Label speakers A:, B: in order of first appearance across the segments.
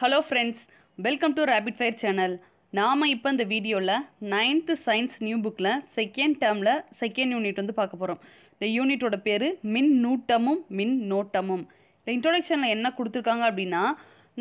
A: Hello friends welcome to rapid fire channel நாம் இப்போ இந்த வீடியோவில் நைன்த்து சயின்ஸ் நியூ புக்கில் செகண்ட் டேர்மில் செகண்ட் யூனிட் வந்து பார்க்க போகிறோம் இந்த யூனிட்டோட பேர் மின் நூட்டமும் மின் நோட்டமும் இந்த இன்ட்ரொடக்ஷனில் என்ன கொடுத்துருக்காங்க அப்படின்னா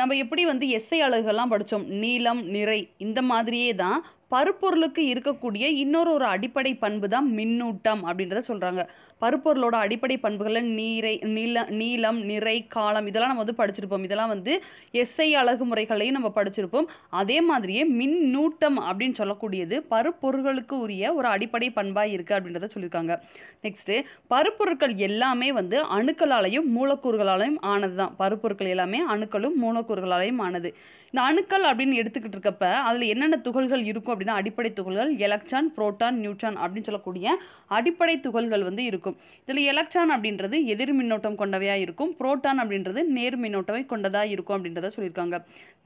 A: நம்ம எப்படி வந்து எஸ்ஐ அழகுகள்லாம் படித்தோம் நீளம் நிறை இந்த மாதிரியே தான் பருப்பொருளுக்கு இருக்கக்கூடிய இன்னொரு ஒரு அடிப்படை பண்பு தான் மின்னூட்டம் அப்படின்றத சொல்கிறாங்க பருப்பொருளோட அடிப்படை பண்புகளில் நீரை நில நீளம் நிறை காலம் இதெல்லாம் நம்ம வந்து படிச்சிருப்போம் இதெல்லாம் வந்து எஸ்ஐ அழகு முறைகளையும் நம்ம படிச்சிருப்போம் அதே மாதிரியே மின்னூட்டம் அப்படின்னு சொல்லக்கூடியது பருப்பொருள்களுக்கு உரிய ஒரு அடிப்படை பண்பாக இருக்குது அப்படின்றத சொல்லியிருக்காங்க நெக்ஸ்ட்டு பருப்பொருட்கள் எல்லாமே வந்து அணுக்களாலையும் மூலக்கூறுகளாலையும் ஆனது தான் பருப்பொருட்கள் எல்லாமே அணுக்களும் மூலக்கூறுகளாலையும் ஆனது இந்த அணுக்கள் அப்படின்னு எடுத்துக்கிட்டு இருக்கப்ப அதில் என்னென்ன துகள்கள் இருக்கும் அப்படின்னா அடிப்படை துகள்கள் எலக்ட்ரான் புரோட்டான் நியூட்ரான் அப்படின்னு சொல்லக்கூடிய அடிப்படை துகள்கள் வந்து இருக்கும் இதில் எலக்ட்ரான் அப்படின்றது எதிர் மின்னோட்டம் கொண்டவையாக இருக்கும் புரோட்டான் அப்படின்றது நேர் மின்னோட்டமை கொண்டதாக இருக்கும் அப்படின்றத சொல்லியிருக்காங்க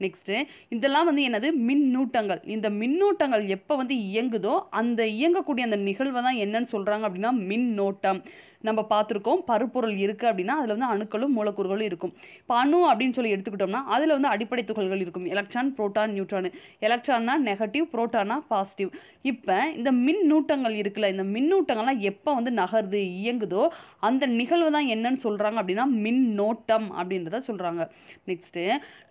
A: நெக்ஸ்ட்டு இதெல்லாம் வந்து என்னது மின்னூட்டங்கள் இந்த மின்னூட்டங்கள் எப்போ வந்து இயங்குதோ அந்த இயங்கக்கூடிய அந்த நிகழ்வை தான் என்னன்னு சொல்கிறாங்க அப்படின்னா மின்னோட்டம் நம்ம பார்த்துருக்கோம் பருப்பொருள் இருக்குது அப்படின்னா அதில் வந்து அணுக்களும் மூலக்கூறுகளும் இருக்கும் இப்போ அணு அப்படின்னு சொல்லி எடுத்துக்கிட்டோம்னா அதில் வந்து அடிப்படை துகள்கள் இருக்கும் எலக்ட்ரான் ப்ரோட்டான் நியூட்ரான் எலக்ட்ரான்னா நெகட்டிவ் ப்ரோட்டானா பாசிட்டிவ் இப்போ இந்த மின்னூட்டங்கள் இருக்குல்ல இந்த மின்னூட்டங்கள்லாம் எப்போ வந்து நகருது இயங்குதோ அந்த நிகழ்வு தான் என்னன்னு சொல்கிறாங்க அப்படின்னா மின்னோட்டம் அப்படின்றத சொல்கிறாங்க நெக்ஸ்ட்டு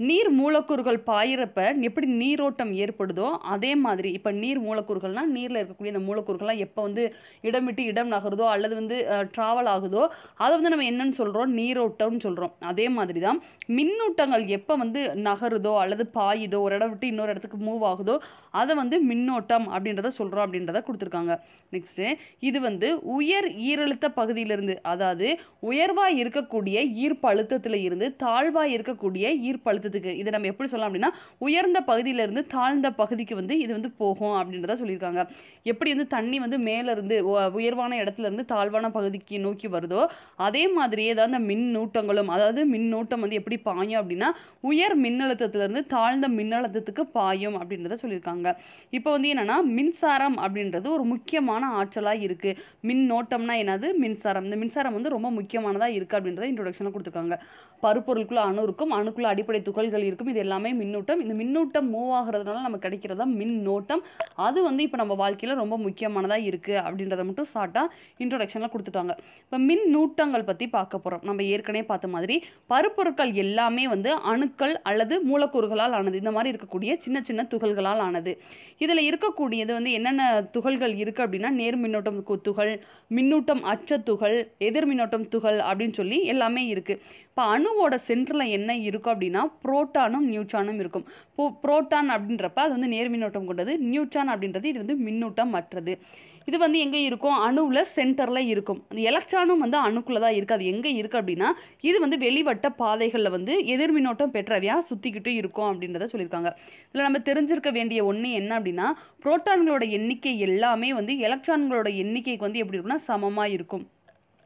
A: நீர் மூலக்கூறுகள் பாயிறப்ப எப்படி நீரோட்டம் ஏற்படுதோ அதே மாதிரி இப்போ நீர் மூலக்கூறுகள்னால் நீரில் இருக்கக்கூடிய அந்த மூலக்கூறுகள்லாம் எப்போ வந்து இடம் விட்டு இடம் நகருதோ அல்லது வந்து ட்ராவல் ஆகுதோ அதை வந்து நம்ம என்னன்னு சொல்கிறோம் நீரோட்டம்னு சொல்கிறோம் அதே மாதிரி தான் மின்னூட்டங்கள் எப்போ வந்து நகருதோ அல்லது பாயுதோ ஒரு இடம் விட்டு இன்னொரு இடத்துக்கு மூவ் ஆகுதோ அதை வந்து மின்னோட்டம் அப்படின்றத சொல்கிறோம் அப்படின்றத கொடுத்துருக்காங்க நெக்ஸ்ட்டு இது வந்து உயர் ஈரழுத்த பகுதியிலிருந்து அதாவது உயர்வாக இருக்கக்கூடிய ஈர்ப்பு அழுத்தத்தில் இருந்து தாழ்வாக இருக்கக்கூடிய ஈர்ப்பு அழுத்தத்துக்கு இதை நம்ம எப்படி சொல்லலாம் அப்படின்னா உயர்ந்த பகுதியிலிருந்து தாழ்ந்த பகுதிக்கு வந்து இது வந்து போகும் அப்படின்றத சொல்லியிருக்காங்க எப்படி வந்து தண்ணி வந்து மேலேருந்து உயர்வான இடத்துலேருந்து தாழ்வான பகுதிக்கு நோக்கி நோக்கி வருதோ அதே மாதிரியே தான் அந்த மின்னூட்டங்களும் அதாவது மின்னூட்டம் வந்து எப்படி பாயும் அப்படின்னா உயர் மின்னழுத்தத்திலிருந்து தாழ்ந்த மின்னழுத்தத்துக்கு பாயும் அப்படின்றத சொல்லியிருக்காங்க இப்போ வந்து என்னென்னா மின்சாரம் அப்படின்றது ஒரு முக்கியமான ஆற்றலாக இருக்குது மின்னோட்டம்னா என்னது மின்சாரம் இந்த மின்சாரம் வந்து ரொம்ப முக்கியமானதாக இருக்குது அப்படின்றத இன்ட்ரொடக்ஷனில் கொடுத்துருக்காங்க பருப்பொருளுக்குள்ள அணு இருக்கும் அணுக்குள்ள அடிப்படை துகள்கள் இருக்கும் இது எல்லாமே மின்னூட்டம் இந்த மின்னூட்டம் மூவ் ஆகுறதுனால நம்ம கிடைக்கிறதா மின்னோட்டம் அது வந்து இப்போ நம்ம வாழ்க்கையில் ரொம்ப முக்கியமானதாக இருக்குது அப்படின்றத மட்டும் ஷார்ட்டாக இன்ட்ரொடக்ஷனில் கொடுத்துட்டாங்க இப்போ மின்னூட்டங்கள் பற்றி பார்க்க போகிறோம் நம்ம ஏற்கனவே பார்த்த மாதிரி பருப்பொருட்கள் எல்லாமே வந்து அணுக்கள் அல்லது மூலக்கூறுகளால் ஆனது இந்த மாதிரி இருக்கக்கூடிய சின்ன சின்ன துகள்களால் ஆனது இதில் இருக்கக்கூடியது வந்து என்னென்ன துகள்கள் இருக்குது அப்படின்னா நேர் மின்னோட்டம் துகள் மின்னூட்டம் அச்ச துகள் எதிர் மின்னோட்டம் துகள் அப்படின்னு சொல்லி எல்லாமே இருக்குது இப்போ அணுவோட சென்டரில் என்ன இருக்கும் அப்படின்னா புரோட்டானும் நியூட்ரானும் இருக்கும் போ புரோட்டான் அப்படின்றப்ப அது வந்து நேர்மின்னோட்டம் கொண்டது நியூட்ரான் அப்படின்றது இது வந்து மின்னூட்டம் மற்றது இது வந்து எங்கே இருக்கும் அணுவில் சென்டரில் இருக்கும் அந்த எலக்ட்ரானும் வந்து அணுக்குள்ளே தான் இருக்குது அது எங்கே இருக்குது அப்படின்னா இது வந்து வெளிவட்ட பாதைகளில் வந்து எதிர்மின்னோட்டம் பெற்றவையாக சுற்றிக்கிட்டு இருக்கும் அப்படின்றத சொல்லியிருக்காங்க இதில் நம்ம தெரிஞ்சிருக்க வேண்டிய ஒன்று என்ன அப்படின்னா புரோட்டான்களோட எண்ணிக்கை எல்லாமே வந்து எலக்ட்ரான்களோட எண்ணிக்கைக்கு வந்து எப்படி இருக்குன்னா சமமாக இருக்கும்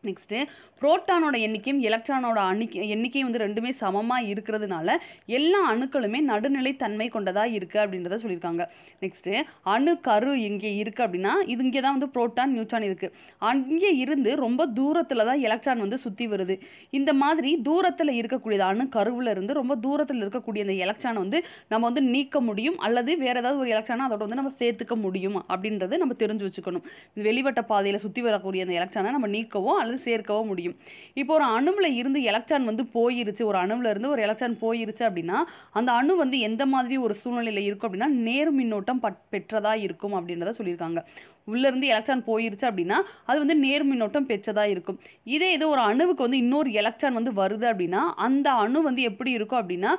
A: நெக்ஸ்ட்டு புரோட்டானோட எண்ணிக்கையும் எலக்ட்ரானோட அணிக்கை எண்ணிக்கையும் வந்து ரெண்டுமே சமமாக இருக்கிறதுனால எல்லா அணுக்களுமே நடுநிலை தன்மை கொண்டதாக இருக்குது அப்படின்றத சொல்லியிருக்காங்க நெக்ஸ்ட்டு அணு கரு இங்கே இருக்குது அப்படின்னா இது இங்கே தான் வந்து புரோட்டான் நியூட்ரான் இருக்குது அங்கே இருந்து ரொம்ப தூரத்தில் தான் எலக்ட்ரான் வந்து சுற்றி வருது இந்த மாதிரி தூரத்தில் இருக்கக்கூடியது அணு கருவில் இருந்து ரொம்ப தூரத்தில் இருக்கக்கூடிய அந்த எலக்ட்ரானை வந்து நம்ம வந்து நீக்க முடியும் அல்லது வேறு ஏதாவது ஒரு எலக்ட்ரானை அதோட வந்து நம்ம சேர்த்துக்க முடியும் அப்படின்றத நம்ம தெரிஞ்சு வச்சுக்கணும் வெளிவட்ட பாதையில் சுற்றி வரக்கூடிய அந்த எலக்ட்ரானை நம்ம நீக்கவோ அல்ல அல்லது சேர்க்கவும் முடியும் இப்போ ஒரு அணுவில் இருந்து எலக்ட்ரான் வந்து போயிருச்சு ஒரு அணுவில் இருந்து ஒரு எலக்ட்ரான் போயிருச்சு அப்படின்னா அந்த அணு வந்து எந்த மாதிரி ஒரு சூழ்நிலையில் இருக்கும் அப்படின்னா நேர் மின்னோட்டம் பெற்றதாக இருக்கும் அப்படின்றத சொல்லியிருக்காங்க உள்ளேருந்து எலக்ட்ரான் போயிருச்சு அப்படின்னா அது வந்து நேர் மின்னோட்டம் பெற்றதாக இருக்கும் இதே இது ஒரு அணுவுக்கு வந்து இன்னொரு எலக்ட்ரான் வந்து வருது அப்படின்னா அந்த அணு வந்து எப்படி இருக்கும் அப்படின்னா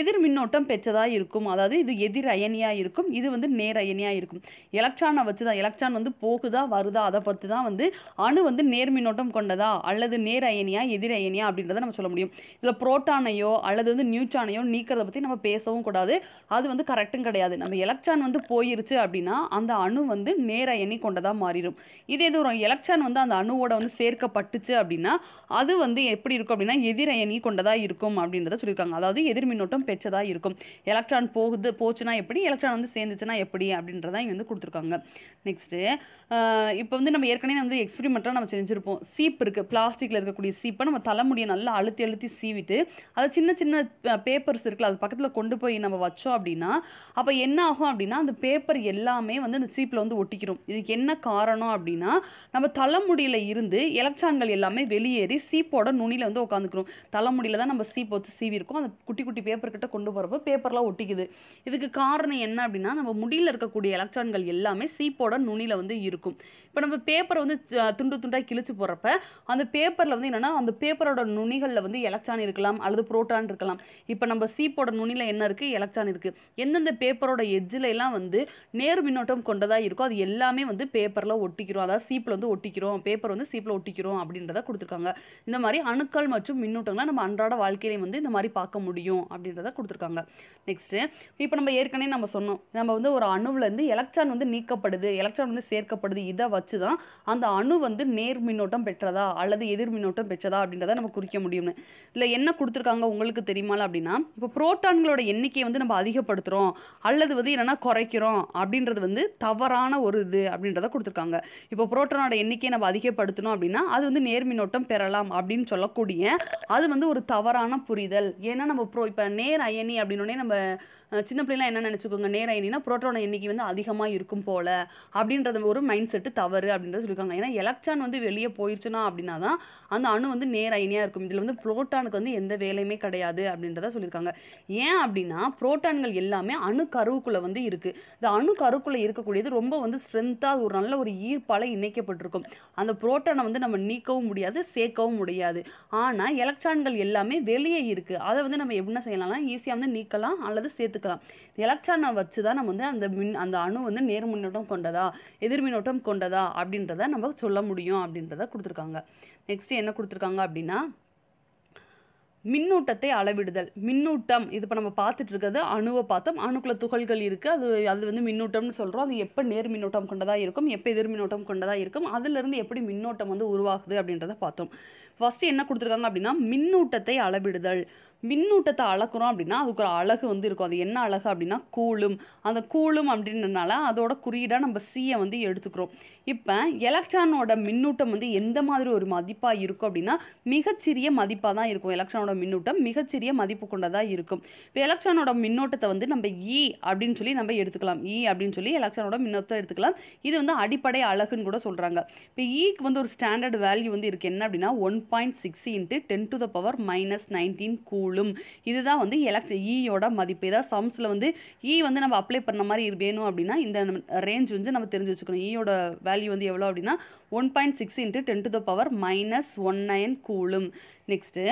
A: எதிர் மின்னோட்டம் பெற்றதாக இருக்கும் அதாவது இது எதிர் அயனியாக இருக்கும் இது வந்து நேர் அயனியாக இருக்கும் எலக்ட்ரானை வச்சு தான் எலக்ட்ரான் வந்து போகுதா வருதா அதை பற்றி தான் வந்து அணு வந்து நேர் மின்னோட்டம் கொண்டதா அல்லது நேர் அயனியா எதிர் அயனியா அப்படின்றத நம்ம சொல்ல முடியும் இதில் புரோட்டானையோ அல்லது வந்து நியூட்ரானையோ நீக்கிறத பற்றி நம்ம பேசவும் கூடாது அது வந்து கரெக்டும் கிடையாது நம்ம எலக்ட்ரான் வந்து போயிருச்சு அப்படின்னா அந்த அணு வந்து நேர் அயனி எண்ணிக்கொண்டதாக கொண்டதாக மாறிடும் இதே இது ஒரு எலக்ட்ரான் வந்து அந்த அணுவோட வந்து சேர்க்கப்பட்டுச்சு அப்படின்னா அது வந்து எப்படி இருக்கும் அப்படின்னா எதிர எண்ணி கொண்டதாக இருக்கும் அப்படின்றத சொல்லியிருக்காங்க அதாவது எதிர் மின்னோட்டம் பெற்றதாக இருக்கும் எலக்ட்ரான் போகுது போச்சுன்னா எப்படி எலக்ட்ரான் வந்து சேர்ந்துச்சுன்னா எப்படி அப்படின்றத இங்கே வந்து கொடுத்துருக்காங்க நெக்ஸ்ட்டு இப்போ வந்து நம்ம ஏற்கனவே வந்து எக்ஸ்பிரிமெண்ட்டாக நம்ம செஞ்சுருப்போம் சீப் இருக்குது பிளாஸ்டிக்கில் இருக்கக்கூடிய சீப்பை நம்ம தலைமுடியை நல்லா அழுத்தி அழுத்தி சீவிட்டு அதை சின்ன சின்ன பேப்பர்ஸ் இருக்குல்ல அது பக்கத்தில் கொண்டு போய் நம்ம வச்சோம் அப்படின்னா அப்போ என்ன ஆகும் அப்படின்னா அந்த பேப்பர் எல்லாமே வந்து அந்த சீப்பில் வந்து ஒட்டிக்கிறோம் இது இதுக்கு என்ன காரணம் அப்படின்னா நம்ம தலைமுடியில் இருந்து எலக்ட்ரான்கள் எல்லாமே வெளியேறி சீப்போட நுனியில் வந்து உட்காந்துக்கணும் தலைமுடியில் தான் நம்ம சீப் வச்சு சீவிருக்கோம் அந்த குட்டி குட்டி பேப்பர்கிட்ட கொண்டு போகிறப்ப பேப்பர்லாம் ஒட்டிக்குது இதுக்கு காரணம் என்ன அப்படின்னா நம்ம முடியில் இருக்கக்கூடிய எலக்ட்ரான்கள் எல்லாமே சீப்போட நுனியில் வந்து இருக்கும் இப்போ நம்ம பேப்பரை வந்து துண்டு துண்டாக கிழிச்சு போடுறப்ப அந்த பேப்பரில் வந்து என்னென்னா அந்த பேப்பரோட நுனிகளில் வந்து எலக்ட்ரான் இருக்கலாம் அல்லது புரோட்டான் இருக்கலாம் இப்போ நம்ம சீப்போட நுனியில் என்ன இருக்குது எலக்ட்ரான் இருக்குது எந்தெந்த பேப்பரோட எஜ்ஜில் எல்லாம் வந்து நேர் மின்னோட்டம் கொண்டதாக இருக்கோ அது எல்லாமே வந்து பேப்பரில் ஒட்டிக்கிறோம் அதாவது சீப்பில் வந்து ஒட்டிக்கிறோம் பேப்பர் வந்து சீப்பில் ஒட்டிக்கிறோம் அப்படின்றத கொடுத்துருக்காங்க இந்த மாதிரி அணுக்கள் மற்றும் மின்னூட்டங்களை நம்ம அன்றாட வாழ்க்கையிலையும் வந்து இந்த மாதிரி பார்க்க முடியும் அப்படின்றத கொடுத்துருக்காங்க நெக்ஸ்ட்டு இப்போ நம்ம ஏற்கனவே நம்ம சொன்னோம் நம்ம வந்து ஒரு அணுவிலேருந்து எலக்ட்ரான் வந்து நீக்கப்படுது எலக்ட்ரான் வந்து சேர்க்கப்படுது இதை வச்சு தான் அந்த அணு வந்து நேர் மின்னோட்டம் பெற்றதா அல்லது எதிர் மின்னோட்டம் பெற்றதா அப்படின்றத நம்ம குறிக்க முடியும்னு இல்லை என்ன கொடுத்துருக்காங்க உங்களுக்கு தெரியுமால அப்படின்னா இப்போ புரோட்டான்களோட எண்ணிக்கையை வந்து நம்ம அதிகப்படுத்துகிறோம் அல்லது வந்து என்னென்னா குறைக்கிறோம் அப்படின்றது வந்து தவறான ஒரு இது அப்படின்றத கொடுத்துருக்காங்க இப்போ புரோட்டானோட எண்ணிக்கையை நம்ம அதிகப்படுத்தணும் அப்படின்னா அது வந்து மின்னோட்டம் பெறலாம் அப்படின்னு சொல்லக்கூடிய அது வந்து ஒரு தவறான புரிதல் ஏன்னா நம்ம ப்ரோ இப்போ நேர் அயனி அப்படின்னே நம்ம சின்ன பிள்ளைலாம் என்ன நினச்சிக்கோங்க நேர அயனினா புரோட்டோன எண்ணிக்கை வந்து அதிகமாக இருக்கும் போல் அப்படின்றது ஒரு மைண்ட் செட்டு தவறு அப்படின்றத சொல்லியிருக்காங்க ஏன்னா எலக்ட்ரான் வந்து வெளியே போயிடுச்சுன்னா அப்படின்னா தான் அந்த அணு வந்து நேர அயனியாக இருக்கும் இதில் வந்து புரோட்டானுக்கு வந்து எந்த வேலையுமே கிடையாது அப்படின்றத சொல்லியிருக்காங்க ஏன் அப்படின்னா புரோட்டான்கள் எல்லாமே அணு கருவுக்குள்ளே வந்து இருக்குது இந்த அணு கருவுக்குள்ளே இருக்கக்கூடியது ரொம்ப வந்து ஸ்ட்ரென்த்தாக ஒரு நல்ல ஒரு ஈர்ப்பால் இணைக்கப்பட்டிருக்கும் அந்த புரோட்டானை வந்து நம்ம நீக்கவும் முடியாது சேர்க்கவும் முடியாது ஆனால் எலக்ட்ரான்கள் எல்லாமே வெளியே இருக்குது அதை வந்து நம்ம எப்படின்னா செய்யலாம்னா ஈஸியாக வந்து நீக்கலாம் அல்லது சேர்த்து எடுத்துக்கலாம் எலக்ட்ரானை வச்சு தான் நம்ம வந்து அந்த மின் அந்த அணு வந்து நேர் மின்னோட்டம் கொண்டதா எதிர் மின்னோட்டம் கொண்டதா அப்படின்றத நம்ம சொல்ல முடியும் அப்படின்றத கொடுத்துருக்காங்க நெக்ஸ்ட் என்ன கொடுத்துருக்காங்க அப்படின்னா மின்னூட்டத்தை அளவிடுதல் மின்னூட்டம் இது இப்போ நம்ம பார்த்துட்டு இருக்கிறது அணுவை பார்த்தோம் அணுக்குள்ள துகள்கள் இருக்குது அது அது வந்து மின்னூட்டம்னு சொல்கிறோம் அது எப்போ நேர் மின்னோட்டம் கொண்டதாக இருக்கும் எப்போ எதிர் மின்னோட்டம் கொண்டதாக இருக்கும் அதுலேருந்து எப்படி மின்னோட்டம் வந்து உருவாகுது அப்படின்றத பார்த்தோம் ஃபஸ்ட்டு என்ன கொடுத்துருக்காங்க அப்படின்னா மின்னூட்டத்தை அளவிடுதல் மின்னூட்டத்தை அளக்குறோம் அப்படின்னா அதுக்கு ஒரு அழகு வந்து இருக்கும் அது என்ன அழகு அப்படின்னா கூலும் அந்த கூலும் அப்படின்றனால அதோட குறியீடாக நம்ம சியை வந்து எடுத்துக்கிறோம் இப்போ எலக்ட்ரானோட மின்னூட்டம் வந்து எந்த மாதிரி ஒரு மதிப்பாக இருக்கும் அப்படின்னா மிகச்சிறிய மதிப்பாக தான் இருக்கும் எலக்ட்ரானோட மின்னூட்டம் மிகச்சிறிய மதிப்பு கொண்டதாக இருக்கும் இப்போ எலக்ட்ரானோட மின்னோட்டத்தை வந்து நம்ம இ e அப்படின்னு சொல்லி நம்ம எடுத்துக்கலாம் இ e அப்படின்னு சொல்லி எலக்ட்ரானோட மின்னோட்டம் எடுத்துக்கலாம் இது வந்து அடிப்படை அழகுன்னு கூட சொல்கிறாங்க இப்போ இக்கு e வந்து ஒரு ஸ்டாண்டர்ட் வேல்யூ வந்து இருக்குது என்ன அப்படின்னா one point six into ten to the power minus nineteen coulomb இதுதான் வந்து எலக்ட் ஈயோட e மதிப்பு ஏதாவது சம்ஸில் வந்து இ e வந்து நம்ம அப்ளை பண்ண மாதிரி வேணும் அப்படின்னா இந்த ரேஞ்ச் வந்து நம்ம தெரிஞ்சு வச்சுக்கணும் ஈயோட e வேல்யூ வந்து எவ்வளோ அப்படின்னா one point six into ten to the power minus one nine coulomb next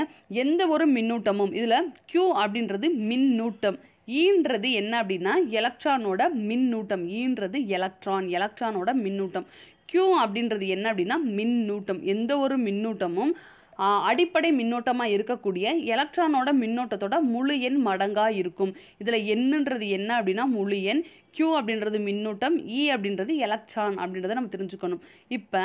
A: எந்த ஒரு மின்னூட்டமும் இதில் க்யூ அப்படின்றது மின்னூட்டம் ஈன்றது என்ன அப்படின்னா எலக்ட்ரானோட மின்னூட்டம் ஈன்றது எலக்ட்ரான் எலக்ட்ரானோட மின்னூட்டம் க்யூ அப்படின்றது என்ன அப்படின்னா மின்னூட்டம் எந்த ஒரு மின்னூட்டமும் அடிப்படை மின்னோட்டமாக இருக்கக்கூடிய எலக்ட்ரானோட மின்னோட்டத்தோட முழு எண் மடங்காக இருக்கும் இதில் எண்ணுன்றது என்ன அப்படின்னா முழு எண் க்யூ அப்படின்றது மின்னூட்டம் இ e அப்படின்றது எலக்ட்ரான் அப்படின்றத நம்ம தெரிஞ்சுக்கணும் e, e. இப்போ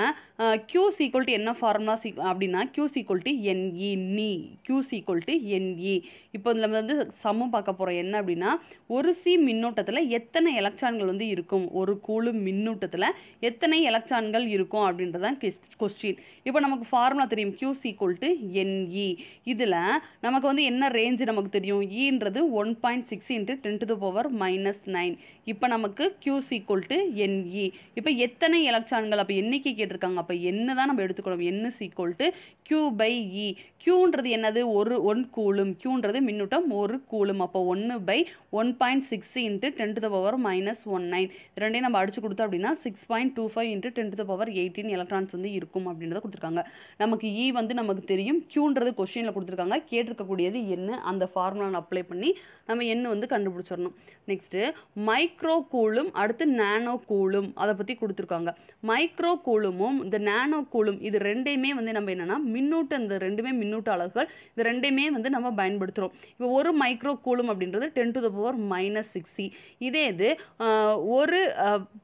A: க்யூ சீக்வல் டு என்ன ஃபார்முலா சீ அப்படின்னா கியூ சீக்வல் என்இ நீ க்யூ சீக்வல் டு என்இ இப்போ இதில் வந்து சமம் பார்க்க போகிறோம் என்ன அப்படின்னா ஒரு சி மின்னூட்டத்தில் எத்தனை எலக்ட்ரான்கள் வந்து இருக்கும் ஒரு கூழு மின்னூட்டத்தில் எத்தனை எலக்ட்ரான்கள் இருக்கும் அப்படின்றதான் கொஸ்டின் இப்போ நமக்கு ஃபார்முலா தெரியும் கியூ சீக்வல் என்இ இதில் நமக்கு வந்து என்ன ரேஞ்சு நமக்கு தெரியும் இன்றது one point six into ten to the power minus nine இப்போ நமக்கு க்யூஸ் ஈக்குவல் டு என்இ இப்போ எத்தனை எலக்ட்ரான்கள் அப்போ எண்ணிக்கை e கேட்டிருக்காங்க அப்போ என்ன தான் நம்ம எடுத்துக்கணும் என்ன is equal to Q by e e. கியூன்றது என்னது ஒரு ஒன் கூலும் கியூன்றது மின்னூட்டம் ஒரு கூலும் அப்போ ஒன்று by one point six into ten to the power minus one nine ரெண்டையும் நம்ம அடிச்சு கொடுத்தோம் அப்படின்னா six point two five into ten to the power eighteen electrons வந்து இருக்கும் அப்படின்றத கொடுத்துருக்காங்க நமக்கு இ e வந்து நமக்கு தெரியும் கியூன்றது கொஸ்டினில் கொடுத்துருக்காங்க கேட்டிருக்கக்கூடியது என்ன அந்த ஃபார்முலாவை அப்ளை பண்ணி நம்ம என்ன வந்து கண்டுபிடிச்சிடணும் நெக்ஸ்ட்டு மைக்ரோ கூலும் அடுத்து நானோ கூலும் அதை பற்றி கொடுத்துருக்காங்க மைக்ரோ கூலுமும் இந்த நானோ கூலும் இது ரெண்டையுமே வந்து நம்ம என்னென்னா மின்னூட்ட இந்த ரெண்டுமே மின்னூட்ட அலகுகள் இது ரெண்டையுமே வந்து நம்ம பயன்படுத்துகிறோம் இப்போ ஒரு மைக்ரோ கூலும் அப்படின்றது ten to the power minus sixty இதே இது ஒரு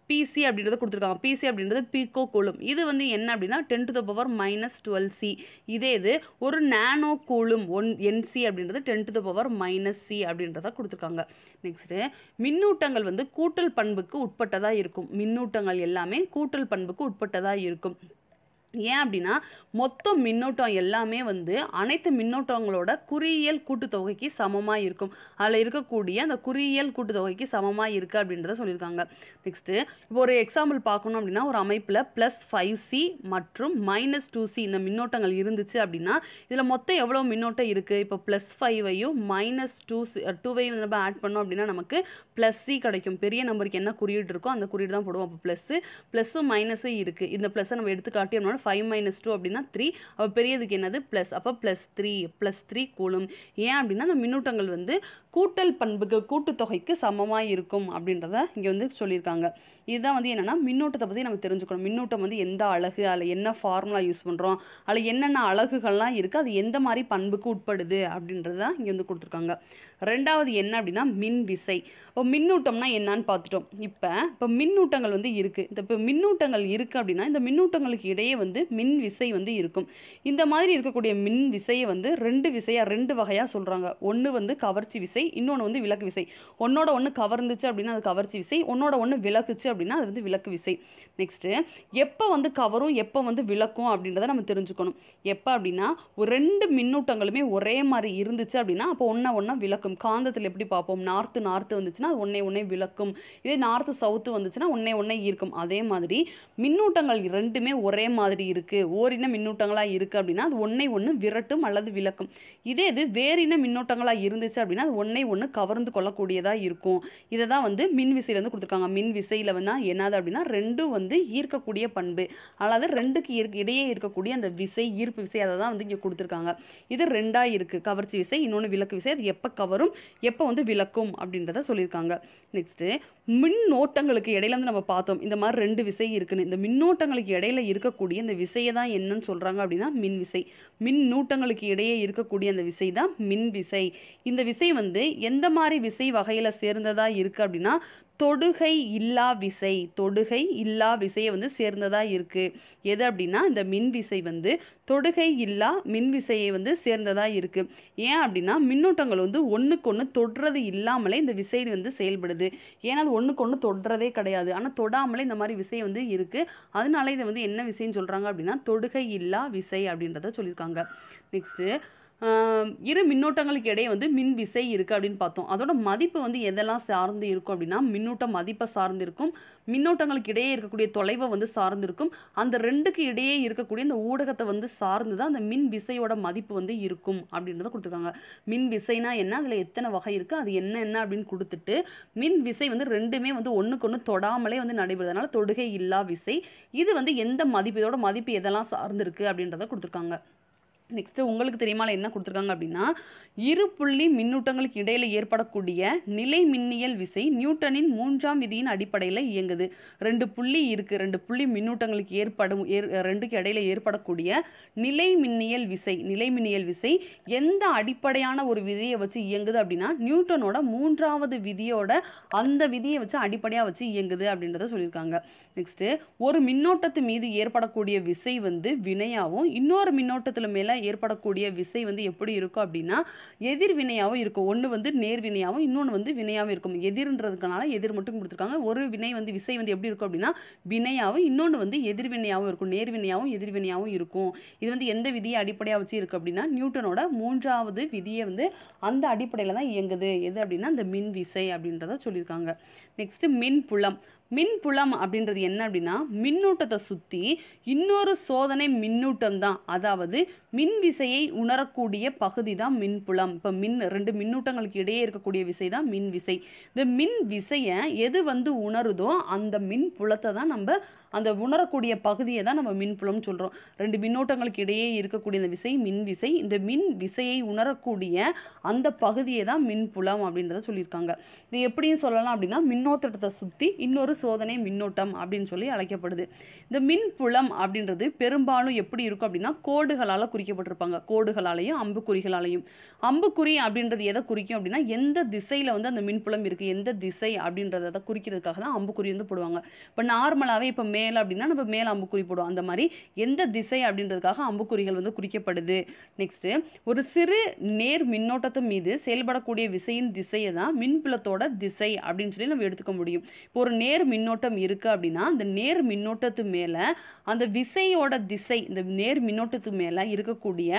A: பிசி அப்படின்றத கொடுத்துருக்காங்க பிசி அப்படின்றது பீக்கோ கூலும் இது வந்து என்ன அப்படின்னா ten to the power minus twelve C இதே இது ஒரு நானோ கூலும் ஒன் என்சி அப்படின்றது ten to the power minus C அப்படின்றத கொடுத்துருக்காங்க நெக்ஸ்ட்டு மின்னூட்டங்கள் வந்து கூட்டல் பண்புக்கு உட்பட்டதாக இருக்கும் மின்னூட்டங்கள் எல்லாமே கூட்டல் பண்புக்கு உட்பட்டதாக இருக்கும் ஏன் அப்படின்னா மொத்த மின்னோட்டம் எல்லாமே வந்து அனைத்து மின்னோட்டங்களோட குறியியல் கூட்டுத்தொகைக்கு சமமாக இருக்கும் அதில் இருக்கக்கூடிய அந்த குறியியல் கூட்டுத்தொகைக்கு சமமாக இருக்குது அப்படின்றத சொல்லியிருக்காங்க நெக்ஸ்ட்டு இப்போ ஒரு எக்ஸாம்பிள் பார்க்கணும் அப்படின்னா ஒரு அமைப்பில் ப்ளஸ் ஃபைவ் சி மற்றும் மைனஸ் டூ சி இந்த மின்னோட்டங்கள் இருந்துச்சு அப்படின்னா இதில் மொத்தம் எவ்வளோ மின்னோட்டம் இருக்குது இப்போ ப்ளஸ் ஃபைவையும் மைனஸ் டூ சி டூவையும் நம்ம ஆட் பண்ணோம் அப்படின்னா நமக்கு ப்ளஸ் சி கிடைக்கும் பெரிய நம்பருக்கு என்ன குறியீடு இருக்கோ அந்த குறியீடு தான் போடுவோம் அப்போ ப்ளஸ்ஸு ப்ளஸ்ஸு மைனஸும் இருக்குது இந்த ப்ளஸ்ஸை நம்ம எடுத்துக்காட்டி ஃபைவ் மைனஸ் டூ அப்படின்னா த்ரீ அப்போ பெரியதுக்கு என்னது ப்ளஸ் அப்போ plus three plus three coulomb ஏன் அப்படின்னா அந்த மின்னூட்டங்கள் வந்து கூட்டல் பண்புக்கு கூட்டுத்தொகைக்கு சமமாக இருக்கும் அப்படின்றத இங்கே வந்து சொல்லியிருக்காங்க இதுதான் வந்து என்னென்னா மின்னூட்டத்தை பற்றி நம்ம தெரிஞ்சுக்கணும் மின்னூட்டம் வந்து எந்த அழகு அதில் என்ன ஃபார்முலா யூஸ் பண்ணுறோம் அதில் என்னென்ன அழகுகள்லாம் இருக்குது அது எந்த மாதிரி பண்புக்கு உட்படுது அப்படின்றது தான் இங்கே வந்து கொடுத்துருக்காங்க ரெண்டாவது என்ன அப்படின்னா மின் விசை இப்போ மின்னூட்டம்னா என்னான்னு பார்த்துட்டோம் இப்போ இப்போ மின்னூட்டங்கள் வந்து இருக்குது இந்த இப்போ மின்னூட்டங்கள் இருக்குது அப்படின்னா இந்த மின்னூட்டங்களுக்கு இடையே வந்து மின் விசை வந்து இருக்கும் இந்த மாதிரி இருக்கக்கூடிய மின் விசையை வந்து ரெண்டு விசையாக ரெண்டு வகையாக சொல்கிறாங்க ஒன்று வந்து கவர்ச்சி விசை இன்னொன்று வந்து விளக்கு விசை ஒன்னோட ஒன்று கவர்ந்துச்சு அப்படின்னா அது கவர்ச்சி விசை ஒன்னோட ஒன்று விளக்குச்சு அப்படின்னா அது வந்து விளக்கு விசை நெக்ஸ்ட்டு எப்போ வந்து கவரும் எப்போ வந்து விளக்கும் அப்படின்றத நம்ம தெரிஞ்சுக்கணும் எப்போ அப்படின்னா ரெண்டு மின்னூட்டங்களுமே ஒரே மாதிரி இருந்துச்சு அப்படின்னா அப்போ ஒன்றா ஒன்றா விளக்கும் விளக்கும் காந்தத்தில் எப்படி பார்ப்போம் நார்த்து நார்த்து வந்துச்சுன்னா அது ஒன்றே ஒன்றே விளக்கும் இதே நார்த்து சவுத்து வந்துச்சுன்னா ஒன்றே ஒன்றே ஈர்க்கும் அதே மாதிரி மின்னூட்டங்கள் ரெண்டுமே ஒரே மாதிரி இருக்குது ஓரின மின்னூட்டங்களாக இருக்குது அப்படின்னா அது ஒன்றே ஒன்று விரட்டும் அல்லது விளக்கும் இதே இது வேறின மின்னூட்டங்களாக இருந்துச்சு அப்படின்னா அது ஒன்றே ஒன்று கவர்ந்து கொள்ளக்கூடியதாக இருக்கும் இதை தான் வந்து மின் விசையில் வந்து கொடுத்துருக்காங்க மின் விசையில் வந்து என்னது அப்படின்னா ரெண்டும் வந்து ஈர்க்கக்கூடிய பண்பு அதாவது ரெண்டுக்கு இடையே இருக்கக்கூடிய அந்த விசை ஈர்ப்பு விசை அதை தான் வந்து இங்கே கொடுத்துருக்காங்க இது ரெண்டாக இருக்குது கவர்ச்சி விசை இன்னொன்று விளக்கு விசை அது எப்போ கவர் வரும் எப்போ வந்து விளக்கும் அப்படின்றத சொல்லியிருக்காங்க நெக்ஸ்ட்டு மின்னோட்டங்களுக்கு இடையில வந்து நம்ம பார்த்தோம் இந்த மாதிரி ரெண்டு விசை இருக்குன்னு இந்த மின்னோட்டங்களுக்கு இடையில இருக்கக்கூடிய இந்த விசையை தான் என்னன்னு சொல்கிறாங்க அப்படின்னா மின் விசை மின்னூட்டங்களுக்கு இடையே இருக்கக்கூடிய அந்த விசை தான் மின் விசை இந்த விசை வந்து எந்த மாதிரி விசை வகையில் சேர்ந்ததாக இருக்குது அப்படின்னா தொடுகை இல்லா விசை தொடுகை இல்லா விசையை வந்து சேர்ந்ததாக இருக்குது எது அப்படின்னா இந்த மின் விசை வந்து தொடுகை இல்லா மின் விசையை வந்து சேர்ந்ததாக இருக்குது ஏன் அப்படின்னா மின்னோட்டங்கள் வந்து ஒன்றுக்கு ஒன்று தொடுறது இல்லாமலே இந்த விசை வந்து செயல்படுது ஏன்னா அது ஒன்றுக்கு ஒன்று தொடுறதே கிடையாது ஆனால் தொடாமலே இந்த மாதிரி விசை வந்து இருக்குது அதனால இதை வந்து என்ன விசைன்னு சொல்கிறாங்க அப்படின்னா தொடுகை இல்லா விசை அப்படின்றத சொல்லியிருக்காங்க நெக்ஸ்ட்டு இரு மின்னோட்டங்களுக்கு இடையே வந்து மின் விசை இருக்குது அப்படின்னு பார்த்தோம் அதோட மதிப்பு வந்து எதெல்லாம் சார்ந்து இருக்கும் அப்படின்னா மின்னூட்ட மதிப்பை சார்ந்து இருக்கும் மின்னோட்டங்களுக்கு இடையே இருக்கக்கூடிய தொலைவை வந்து சார்ந்து இருக்கும் அந்த ரெண்டுக்கு இடையே இருக்கக்கூடிய இந்த ஊடகத்தை வந்து சார்ந்து தான் அந்த மின் விசையோட மதிப்பு வந்து இருக்கும் அப்படின்றத கொடுத்துருக்காங்க மின் விசைனா என்ன அதில் எத்தனை வகை இருக்குது அது என்ன என்ன அப்படின்னு கொடுத்துட்டு மின் விசை வந்து ரெண்டுமே வந்து ஒன்றுக்கு ஒன்று தொடாமலே வந்து நடைபெறுறதுனால தொடுகை இல்லா விசை இது வந்து எந்த மதிப்பு இதோட மதிப்பு எதெல்லாம் சார்ந்து இருக்குது அப்படின்றத கொடுத்துருக்காங்க நெக்ஸ்ட்டு உங்களுக்கு தெரியுமா என்ன கொடுத்துருக்காங்க அப்படின்னா இரு புள்ளி மின்னூட்டங்களுக்கு இடையில் ஏற்படக்கூடிய நிலை மின்னியல் விசை நியூட்டனின் மூன்றாம் விதியின் அடிப்படையில் இயங்குது ரெண்டு புள்ளி இருக்குது ரெண்டு புள்ளி மின்னூட்டங்களுக்கு ஏற்படும் ஏற் ரெண்டுக்கு இடையில் ஏற்படக்கூடிய நிலை மின்னியல் விசை நிலை மின்னியல் விசை எந்த அடிப்படையான ஒரு விதியை வச்சு இயங்குது அப்படின்னா நியூட்டனோட மூன்றாவது விதியோட அந்த விதியை வச்சு அடிப்படையாக வச்சு இயங்குது அப்படின்றத சொல்லியிருக்காங்க நெக்ஸ்ட்டு ஒரு மின்னோட்டத்து மீது ஏற்படக்கூடிய விசை வந்து வினையாகவும் இன்னொரு மின்னோட்டத்தில் மேலே ஏற்படக்கூடிய விசை வந்து எப்படி இருக்கும் அப்படின்னா எதிர் வினையாகவும் இருக்கும் ஒன்று வந்து நேர் வினையாகவும் இன்னொன்று வந்து வினையாகவும் இருக்கும் எதிர்ன்றதுக்கனால எதிர் மட்டும் கொடுத்துருக்காங்க ஒரு வினை வந்து விசை வந்து எப்படி இருக்கும் அப்படின்னா வினையாகவும் இன்னொன்று வந்து எதிர்வினையாகவும் இருக்கும் நேர்வினையாகவும் எதிர்வினையாகவும் இருக்கும் இது வந்து எந்த விதியை அடிப்படையாக வச்சு இருக்குது அப்படின்னா நியூட்டனோட மூன்றாவது விதியை வந்து அந்த அடிப்படையில் தான் இயங்குது எது அப்படின்னா அந்த மின் விசை அப்படின்றத சொல்லியிருக்காங்க நெக்ஸ்ட்டு மின் புலம் மின்புலம் அப்படின்றது என்ன அப்படின்னா மின்னூட்டத்தை சுற்றி இன்னொரு சோதனை மின்னூட்டம் தான் அதாவது மின் விசையை உணரக்கூடிய பகுதி தான் மின்புலம் இப்போ மின் ரெண்டு மின்னூட்டங்களுக்கு இடையே இருக்கக்கூடிய விசை தான் மின் விசை இந்த மின் விசையை எது வந்து உணருதோ அந்த மின் புலத்தை தான் நம்ம அந்த உணரக்கூடிய பகுதியை தான் நம்ம மின்புலம்னு சொல்கிறோம் ரெண்டு மின்னூட்டங்களுக்கு இடையே இருக்கக்கூடிய இந்த விசை மின் விசை இந்த மின் விசையை உணரக்கூடிய அந்த பகுதியை தான் மின்புலம் அப்படின்றத சொல்லியிருக்காங்க இது எப்படியும் சொல்லலாம் அப்படின்னா மின்னோட்டத்தை சுற்றி இன்னொரு சோதனை மின்னோட்டம் அப்படின்னு சொல்லி அழைக்கப்படுது இந்த மின்புலம் அப்படின்றது பெரும்பாலும் எப்படி இருக்கும் அப்படின்னா கோடுகளால் குறிக்கப்பட்டிருப்பாங்க கோடுகளாலையும் அம்புக்குறிகளாலையும் அம்புக்குறி அப்படின்றது எதை குறிக்கும் அப்படின்னா எந்த திசையில் வந்து அந்த மின்புலம் இருக்குது எந்த திசை அப்படின்றத குறிக்கிறதுக்காக தான் அம்புக்குறி வந்து போடுவாங்க இப்போ நார்மலாகவே இப்போ மேலே அப்படின்னா நம்ம மேல் அம்புக்குறி போடுவோம் அந்த மாதிரி எந்த திசை அப்படின்றதுக்காக அம்புக்குறிகள் வந்து குறிக்கப்படுது நெக்ஸ்ட்டு ஒரு சிறு நேர் மின்னோட்டத்தின் மீது செயல்படக்கூடிய விசையின் திசையை தான் மின்புலத்தோட திசை அப்படின்னு சொல்லி நம்ம எடுத்துக்க முடியும் இப்போ ஒரு நேர் மின்னோட்டம் இருக்குது அப்படின்னா அந்த நேர் மின்னோட்டத்து மேலே அந்த விசையோட திசை இந்த நேர் மின்னோட்டத்துக்கு மேலே இருக்க இருக்கக்கூடிய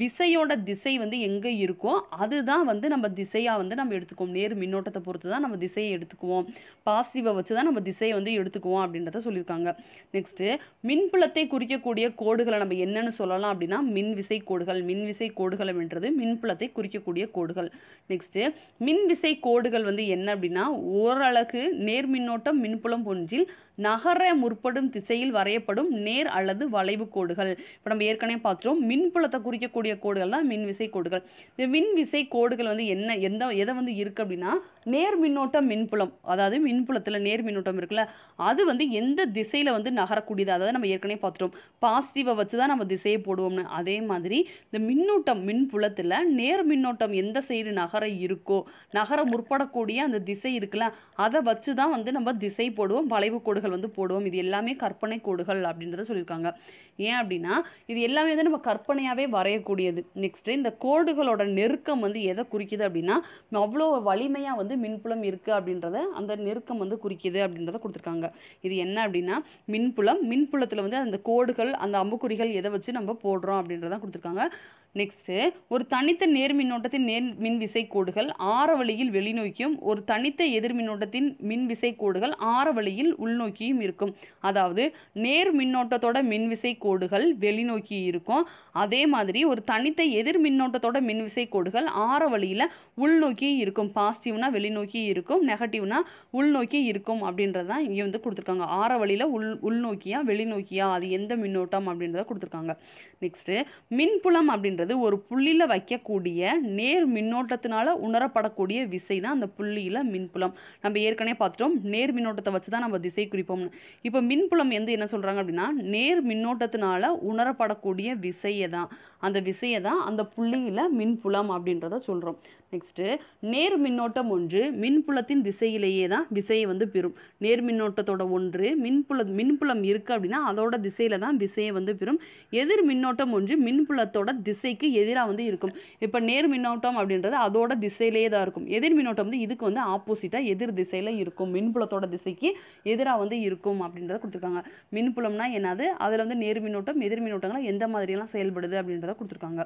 A: விசையோட திசை வந்து எங்கே இருக்கோ அதுதான் வந்து நம்ம திசையாக வந்து நம்ம எடுத்துக்குவோம் நேர் மின்னோட்டத்தை பொறுத்து தான் நம்ம திசையை எடுத்துக்குவோம் பாசிட்டிவை வச்சு தான் நம்ம திசையை வந்து எடுத்துக்குவோம் அப்படின்றத சொல்லியிருக்காங்க நெக்ஸ்ட்டு மின்புலத்தை குறிக்கக்கூடிய கோடுகளை நம்ம என்னென்னு சொல்லலாம் அப்படின்னா மின் விசை கோடுகள் மின் விசை கோடுகள் அப்படின்றது மின்புலத்தை குறிக்கக்கூடிய கோடுகள் நெக்ஸ்ட்டு மின் விசை கோடுகள் வந்து என்ன அப்படின்னா ஓரளகு நேர்மின்னோட்டம் மின்புலம் போன்றில் நகர முற்படும் திசையில் வரையப்படும் நேர் அல்லது வளைவு கோடுகள் இப்போ நம்ம ஏற்கனவே பார்த்துட்டோம் மின்புலத்தை குறிக்கக்கூடிய கோடுகள் தான் விசை கோடுகள் இந்த மின்விசை கோடுகள் வந்து என்ன எந்த எதை வந்து இருக்குது அப்படின்னா நேர் மின்னோட்டம் மின்புலம் அதாவது மின்புலத்தில் நேர் மின்னோட்டம் இருக்குல்ல அது வந்து எந்த திசையில் வந்து நகரக்கூடியது அதாவது நம்ம ஏற்கனவே பார்த்துட்டோம் பாசிட்டிவை வச்சு தான் நம்ம திசையை போடுவோம்னு அதே மாதிரி இந்த மின்னூட்டம் மின்புலத்தில் நேர் மின்னோட்டம் எந்த சைடு நகர இருக்கோ நகர முற்படக்கூடிய அந்த திசை இருக்குல்ல அதை வச்சு தான் வந்து நம்ம திசை போடுவோம் வளைவு கோடுகள் வந்து போடுவோம் இது எல்லாமே கற்பனை கோடுகள் அப்படின்றத சொல்லியிருக்காங்க ஏன் அப்படின்னா இது எல்லாமே வந்து நம்ம கற்பனையாகவே வரையக்கூடியது நெக்ஸ்ட்டு இந்த கோடுகளோட நெருக்கம் வந்து எதை குறிக்குது அப்படின்னா அவ்வளோ வலிமையாக வந்து வந்து மின்புலம் இருக்குது அப்படின்றத அந்த நெருக்கம் வந்து குறிக்கிது அப்படின்றத கொடுத்துருக்காங்க இது என்ன அப்படின்னா மின்புலம் மின்புலத்தில் வந்து அந்த கோடுகள் அந்த அம்புக்குறிகள் எதை வச்சு நம்ம போடுறோம் அப்படின்றத கொடுத்துருக்காங்க நெக்ஸ்ட்டு ஒரு தனித்த நேர்மின்னோட்டத்தின் நேர் விசை கோடுகள் ஆர வழியில் வெளிநோக்கியும் ஒரு தனித்த எதிர்மின்னோட்டத்தின் விசை கோடுகள் ஆர வழியில் உள்நோக்கியும் இருக்கும் அதாவது நேர் மின்னோட்டத்தோட விசை கோடுகள் வெளிநோக்கி இருக்கும் அதே மாதிரி ஒரு தனித்த எதிர் மின்னோட்டத்தோட மின்விசை கோடுகள் ஆற வழியில் உள்நோக்கி இருக்கும் பாசிட்டிவ்னா வெளிநோக்கி இருக்கும் நெகட்டிவ்னா உள்நோக்கி இருக்கும் அப்படின்றது தான் இங்கே வந்து கொடுத்துருக்காங்க ஆற வழியில் உள் உள்நோக்கியா வெளிநோக்கியா அது எந்த மின்னோட்டம் அப்படின்றத கொடுத்துருக்காங்க நெக்ஸ்ட்டு மின்புலம் அப்படின்றது அப்படிங்கிறது ஒரு புள்ளியில் வைக்கக்கூடிய நேர் மின்னோட்டத்தினால உணரப்படக்கூடிய விசை தான் அந்த புள்ளியில் மின்புலம் நம்ம ஏற்கனவே பார்த்துட்டோம் நேர் மின்னோட்டத்தை வச்சு தான் நம்ம திசை குறிப்போம்னு இப்போ மின்புலம் எந்த என்ன சொல்கிறாங்க அப்படின்னா நேர் மின்னோட்டத்தினால உணரப்படக்கூடிய விசையை தான் அந்த விசையை தான் அந்த புள்ளியில் மின்புலம் அப்படின்றத சொல்கிறோம் நெக்ஸ்ட்டு நேர் மின்னோட்டம் ஒன்று மின்புலத்தின் திசையிலேயே தான் விசையை வந்து பெறும் நேர் மின்னோட்டத்தோட ஒன்று மின்புல மின்புலம் இருக்குது அப்படின்னா அதோட திசையில் தான் விசையை வந்து பெறும் எதிர் மின்னோட்டம் ஒன்று மின்புலத்தோட திசை திசைக்கு எதிராக வந்து இருக்கும் இப்போ நேர் மின்னோட்டம் அப்படின்றது அதோட திசையிலே தான் இருக்கும் எதிர் மின்னோட்டம் வந்து இதுக்கு வந்து ஆப்போசிட்டாக எதிர் திசையில் இருக்கும் மின்புலத்தோட திசைக்கு எதிராக வந்து இருக்கும் அப்படின்றத கொடுத்துருக்காங்க மின்புலம்னா என்னது அதில் வந்து நேர் மின்னோட்டம் எதிர் மின்னோட்டங்களாக எந்த மாதிரியெல்லாம் செயல்படுது அப்படின்றத கொடுத்துருக்காங்க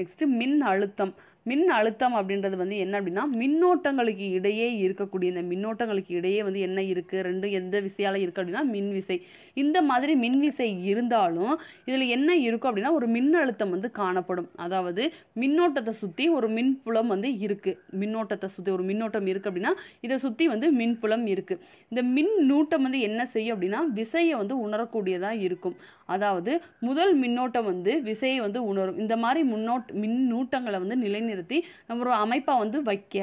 A: நெக்ஸ்ட்டு மின் அழுத்தம் மின் அழுத்தம் அப்படின்றது வந்து என்ன அப்படின்னா மின்னோட்டங்களுக்கு இடையே இருக்கக்கூடிய இந்த மின்னோட்டங்களுக்கு இடையே வந்து என்ன இருக்குது ரெண்டும் எந்த விசையால் இருக்குது அப்படின்னா மின் விசை இந்த மாதிரி மின் விசை இருந்தாலும் இதில் என்ன இருக்கும் அப்படின்னா ஒரு மின் அழுத்தம் வந்து காணப்படும் அதாவது மின்னோட்டத்தை சுற்றி ஒரு மின்புலம் வந்து இருக்குது மின்னோட்டத்தை சுற்றி ஒரு மின்னோட்டம் இருக்குது அப்படின்னா இதை சுற்றி வந்து மின்புலம் இருக்குது இந்த மின் நூட்டம் வந்து என்ன செய்யும் அப்படின்னா விசையை வந்து உணரக்கூடியதாக இருக்கும் அதாவது முதல் மின்னோட்டம் வந்து விசையை வந்து உணரும் இந்த மாதிரி முன்னோட் மின்னூட்டங்களை வந்து நிலைநிறுத்தி நம்ம ஒரு அமைப்பை வந்து வைக்க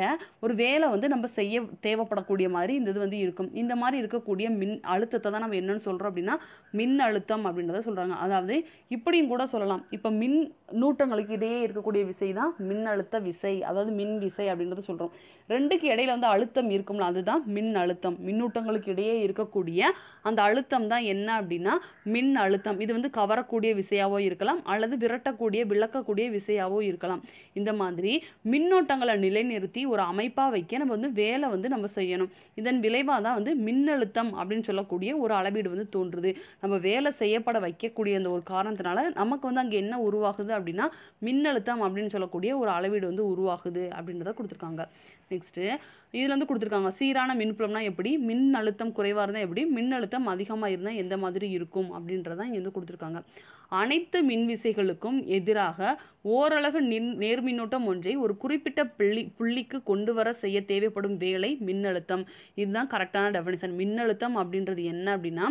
A: ஒரு வேலை வந்து நம்ம செய்ய தேவைப்படக்கூடிய மாதிரி இந்த இது வந்து இருக்கும் இந்த மாதிரி இருக்கக்கூடிய மின் அழுத்தத்தை தான் நம்ம என்னன்னு சொல்கிறோம் அப்படின்னா மின் அழுத்தம் அப்படின்றத சொல்கிறாங்க அதாவது இப்படியும் கூட சொல்லலாம் இப்போ மின் நூட்டங்களுக்கு இடையே இருக்கக்கூடிய விசை தான் மின் அழுத்த விசை அதாவது மின் விசை அப்படின்றத சொல்கிறோம் ரெண்டுக்கு இடையில வந்து அழுத்தம் இருக்கும்ல அதுதான் மின் அழுத்தம் மின்னூட்டங்களுக்கு இடையே இருக்கக்கூடிய அந்த அழுத்தம் தான் என்ன அப்படின்னா மின் அழுத்தம் இருக்கலாம் இது வந்து கவரக்கூடிய விசையாவோ இருக்கலாம் அல்லது விரட்டக்கூடிய விளக்கக்கூடிய விசையாவோ இருக்கலாம் இந்த மாதிரி மின்னோட்டங்களை நிலைநிறுத்தி ஒரு அமைப்பாக வைக்க நம்ம வந்து வேலை வந்து நம்ம செய்யணும் இதன் விளைவாக தான் வந்து மின்னழுத்தம் அப்படின்னு சொல்லக்கூடிய ஒரு அளவீடு வந்து தோன்றுது நம்ம வேலை செய்யப்பட வைக்கக்கூடிய அந்த ஒரு காரணத்தினால நமக்கு வந்து அங்கே என்ன உருவாகுது அப்படின்னா மின்னழுத்தம் அப்படின்னு சொல்லக்கூடிய ஒரு அளவீடு வந்து உருவாகுது அப்படின்றத கொடுத்துருக்காங்க நெக்ஸ்ட்டு இதில் வந்து கொடுத்துருக்காங்க சீரான மின்புலம்னா எப்படி மின் அழுத்தம் குறைவாக இருந்தால் எப்படி மின்னழுத்தம் அதிகமாக இருந்தால் எந்த மாதிரி இருக்கும் அப்படின்றதான் வந்து கொடுத்துருக்காங்க அனைத்து மின்விசைகளுக்கும் எதிராக ஓரலகு நேர்மின்னோட்டம் ஒன்றை ஒரு குறிப்பிட்ட புள்ளி புள்ளிக்கு கொண்டு வர செய்ய தேவைப்படும் வேலை மின்னழுத்தம் இதுதான் கரெக்டான டெஃபினிஷன் மின்னழுத்தம் அப்படின்றது என்ன அப்படின்னா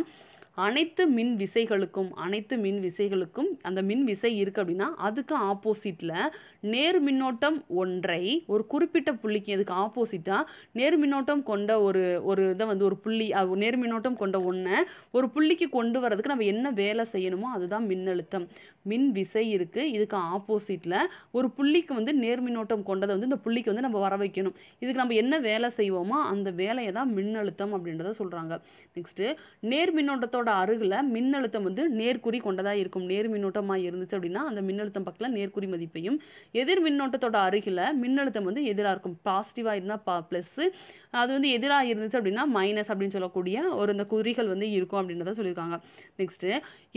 A: அனைத்து மின் விசைகளுக்கும் அனைத்து மின் விசைகளுக்கும் அந்த மின் விசை இருக்குது அப்படின்னா அதுக்கு ஆப்போசிட்டில் நேர் மின்னோட்டம் ஒன்றை ஒரு குறிப்பிட்ட புள்ளிக்கு அதுக்கு ஆப்போசிட்டாக நேர் மின்னோட்டம் கொண்ட ஒரு ஒரு இதை வந்து ஒரு புள்ளி நேர் மின்னோட்டம் கொண்ட ஒன்றை ஒரு புள்ளிக்கு கொண்டு வரதுக்கு நம்ம என்ன வேலை செய்யணுமோ அதுதான் மின்னழுத்தம் மின் விசை இருக்குது இதுக்கு ஆப்போசிட்டில் ஒரு புள்ளிக்கு வந்து நேர்மின்னோட்டம் கொண்டதை வந்து இந்த புள்ளிக்கு வந்து நம்ம வர வைக்கணும் இதுக்கு நம்ம என்ன வேலை செய்வோமோ அந்த வேலையை தான் மின்னழுத்தம் அப்படின்றத சொல்கிறாங்க நெக்ஸ்ட்டு நேர்மின்னோட்டத்தோட அருகில் மின்னழுத்தம் வந்து நேர்குறி கொண்டதாக இருக்கும் நேர்மின்னோட்டமாக இருந்துச்சு அப்படின்னா அந்த மின்னழுத்தம் பக்கத்தில் நேர்குறி மதிப்பையும் எதிர் மின்னோட்டத்தோட அருகில் மின்னழுத்தம் வந்து எதிராக இருக்கும் பாசிட்டிவாக இருந்தால் பா ப்ளஸ்ஸு அது வந்து எதிராக இருந்துச்சு அப்படின்னா மைனஸ் அப்படின்னு சொல்லக்கூடிய ஒரு இந்த குறிகள் வந்து இருக்கும் அப்படின்றத சொல்லியிருக்காங்க நெக்ஸ்ட்டு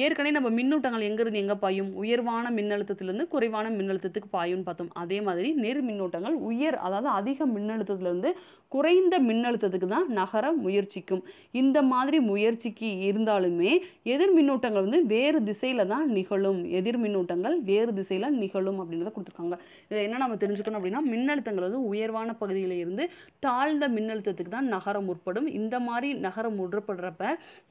A: ஏற்கனவே நம்ம மின்னூட்டங்கள் எங்கேருந்து எங்கே பாயும் பாயும் உயர்வான மின்னழுத்தத்திலிருந்து குறைவான மின்னழுத்தத்துக்கு பாயும்னு பார்த்தோம் அதே மாதிரி நேர் மின்னோட்டங்கள் உயர் அதாவது அதிக மின்னழுத்தத்திலிருந்து குறைந்த மின்னழுத்தத்துக்கு தான் நகர முயற்சிக்கும் இந்த மாதிரி முயற்சிக்கு இருந்தாலுமே எதிர் மின்னோட்டங்கள் வந்து வேறு திசையில் தான் நிகழும் எதிர் மின்னோட்டங்கள் வேறு திசையில் நிகழும் அப்படின்றத கொடுத்துருக்காங்க இதை என்ன நம்ம தெரிஞ்சுக்கணும் அப்படின்னா மின்னழுத்தங்கள் வந்து உயர்வான பகுதியில் இருந்து தாழ்ந்த மின்னழுத்தத்துக்கு தான் நகரம் முற்படும் இந்த மாதிரி நகரம் முற்படுறப்ப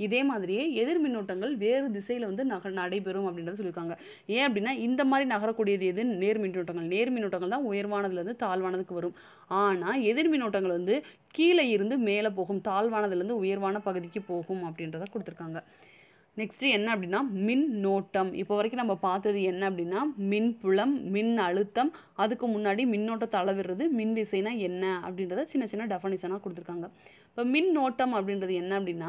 A: இதே மாதிரியே எதிர் மின்னோட்டங்கள் வேறு திசையில் வந்து நக நடைபெறும் அப்படின்றத சொல்லியிருக்காங்க ஏன் அப்படின்னா இந்த மாதிரி நகரக்கூடியது எது நேர்மின்னூட்டங்கள் நேர்மின்னூட்டங்கள் தான் உயர்வானதுலேருந்து தாழ்வானதுக்கு வரும் ஆனால் எதிர்மின்னூட்டங்கள் வந்து கீழே இருந்து மேலே போகும் தாழ்வானதுலேருந்து உயர்வான பகுதிக்கு போகும் அப்படின்றத கொடுத்துருக்காங்க நெக்ஸ்ட் என்ன அப்படின்னா மின் நோட்டம் இப்போ வரைக்கும் நம்ம பார்த்தது என்ன அப்படின்னா மின் புலம் மின் அழுத்தம் அதுக்கு முன்னாடி மின்னோட்டத்தை அளவிடுறது மின் விசைனா என்ன அப்படின்றத சின்ன சின்ன டெஃபனிஷனாக கொடுத்துருக்காங்க இப்போ மின் நோட்டம் அப்படின்றது என்ன அப்படின்னா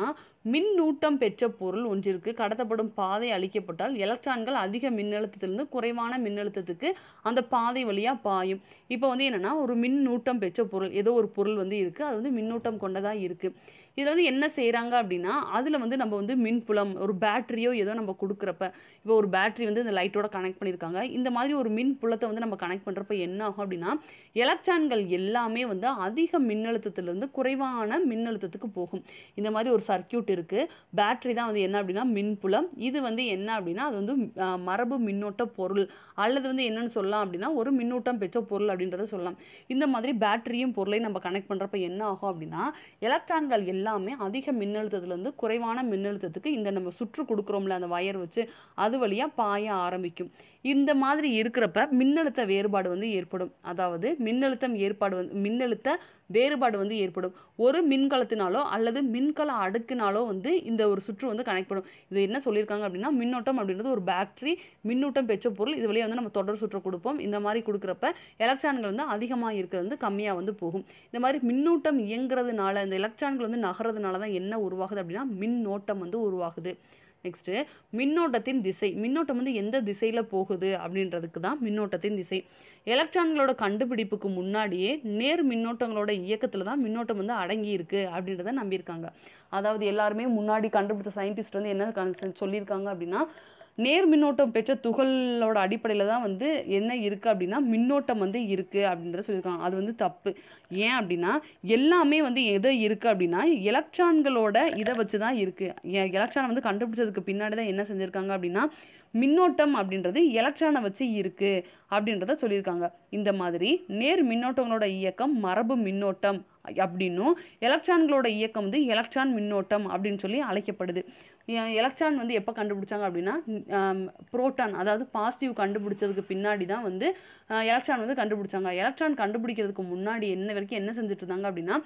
A: மின்னூட்டம் பெற்ற பொருள் ஒன்றிற்கு கடத்தப்படும் பாதை அளிக்கப்பட்டால் எலக்ட்ரான்கள் அதிக மின்னழுத்தத்திலிருந்து குறைவான மின்னழுத்தத்துக்கு அந்த பாதை வழியாக பாயும் இப்போ வந்து என்னென்னா ஒரு மின்னூட்டம் பெற்ற பொருள் ஏதோ ஒரு பொருள் வந்து இருக்குது அது வந்து மின்னூட்டம் கொண்டதாக இருக்குது இதில் வந்து என்ன செய்கிறாங்க அப்படின்னா அதில் வந்து நம்ம வந்து மின்புலம் ஒரு பேட்டரியோ ஏதோ நம்ம கொடுக்குறப்ப இப்போ ஒரு பேட்டரி வந்து இந்த லைட்டோட கனெக்ட் பண்ணியிருக்காங்க இந்த மாதிரி ஒரு மின் புலத்தை வந்து நம்ம கனெக்ட் பண்ணுறப்ப என்ன ஆகும் அப்படின்னா எலக்ட்ரான்கள் எல்லாமே வந்து அதிக மின்னழுத்தத்திலிருந்து குறைவான மின்னழுத்தத்துக்கு போகும் இந்த மாதிரி ஒரு சர்க்கியூட் இருக்குது பேட்டரி தான் வந்து என்ன அப்படின்னா மின்புலம் இது வந்து என்ன அப்படின்னா அது வந்து மரபு மின்னோட்ட பொருள் அல்லது வந்து என்னன்னு சொல்லலாம் அப்படின்னா ஒரு மின்னூட்டம் பெற்ற பொருள் அப்படின்றத சொல்லலாம் இந்த மாதிரி பேட்டரியும் பொருளையும் நம்ம கனெக்ட் பண்ணுறப்ப என்ன ஆகும் அப்படின்னா எலக்ட்ரான்கள் எல்லாம் எல்லாமே அதிக மின்னழுத்தத்துலேருந்து குறைவான மின்னழுத்தத்துக்கு இந்த நம்ம சுற்று கொடுக்குறோம்ல அந்த வயர் வச்சு அது வழியாக பாய ஆரம்பிக்கும் இந்த மாதிரி இருக்கிறப்ப மின்னழுத்த வேறுபாடு வந்து ஏற்படும் அதாவது மின்னழுத்தம் ஏற்பாடு வந்து மின்னழுத்த வேறுபாடு வந்து ஏற்படும் ஒரு மின்கலத்தினாலோ அல்லது மின்கல அடுக்கினாலோ வந்து இந்த ஒரு சுற்று வந்து கனெக்ட் பண்ணும் இது என்ன சொல்லியிருக்காங்க அப்படின்னா மின்னோட்டம் அப்படின்றது ஒரு பேட்டரி மின்னூட்டம் பெற்ற பொருள் இது வழியாக வந்து நம்ம தொடர் சுற்று கொடுப்போம் இந்த மாதிரி கொடுக்குறப்ப எலக்ட்ரான்கள் வந்து அதிகமாக இருக்கிறது வந்து கம்மியாக வந்து போகும் இந்த மாதிரி மின்னூட்டம் இயங்குறதுனால இந்த எலக்ட்ரான்கள் வந்து நகர்றதுனால தான் என்ன உருவாகுது அப்படின்னா மின்னோட்டம் வந்து உருவாகுது நெக்ஸ்ட்டு மின்னோட்டத்தின் திசை மின்னோட்டம் வந்து எந்த திசையில் போகுது அப்படின்றதுக்கு தான் மின்னோட்டத்தின் திசை எலக்ட்ரான்களோட கண்டுபிடிப்புக்கு முன்னாடியே நேர் மின்னோட்டங்களோட இயக்கத்தில் தான் மின்னோட்டம் வந்து அடங்கி இருக்குது அப்படின்றத நம்பியிருக்காங்க அதாவது எல்லாருமே முன்னாடி கண்டுபிடித்த சயின்டிஸ்ட் வந்து என்ன சொல்லியிருக்காங்க அப்படின்னா நேர் மின்னோட்டம் பெற்ற துகளோட அடிப்படையில் தான் வந்து என்ன இருக்குது அப்படின்னா மின்னோட்டம் வந்து இருக்குது அப்படின்றத சொல்லியிருக்காங்க அது வந்து தப்பு ஏன் அப்படின்னா எல்லாமே வந்து எதை இருக்குது அப்படின்னா எலக்ட்ரான்களோட இதை வச்சு தான் இருக்குது எலக்ட்ரானை வந்து கண்டுபிடிச்சதுக்கு பின்னாடி தான் என்ன செஞ்சுருக்காங்க அப்படின்னா மின்னோட்டம் அப்படின்றது எலக்ட்ரானை வச்சு இருக்குது அப்படின்றத சொல்லியிருக்காங்க இந்த மாதிரி நேர் மின்னோட்டங்களோட இயக்கம் மரபு மின்னோட்டம் அப்படின்னும் எலக்ட்ரான்களோட இயக்கம் வந்து எலக்ட்ரான் மின்னோட்டம் அப்படின்னு சொல்லி அழைக்கப்படுது எலக்ட்ரான் வந்து எப்போ கண்டுபிடிச்சாங்க அப்படின்னா புரோட்டான் அதாவது பாசிட்டிவ் கண்டுபிடிச்சதுக்கு பின்னாடி தான் வந்து எலக்ட்ரான் வந்து கண்டுபிடிச்சாங்க எலக்ட்ரான் கண்டுபிடிக்கிறதுக்கு முன்னாடி என்ன வரைக்கும் என்ன செஞ்சுட்டு இருந்தாங்க அப்படின்னா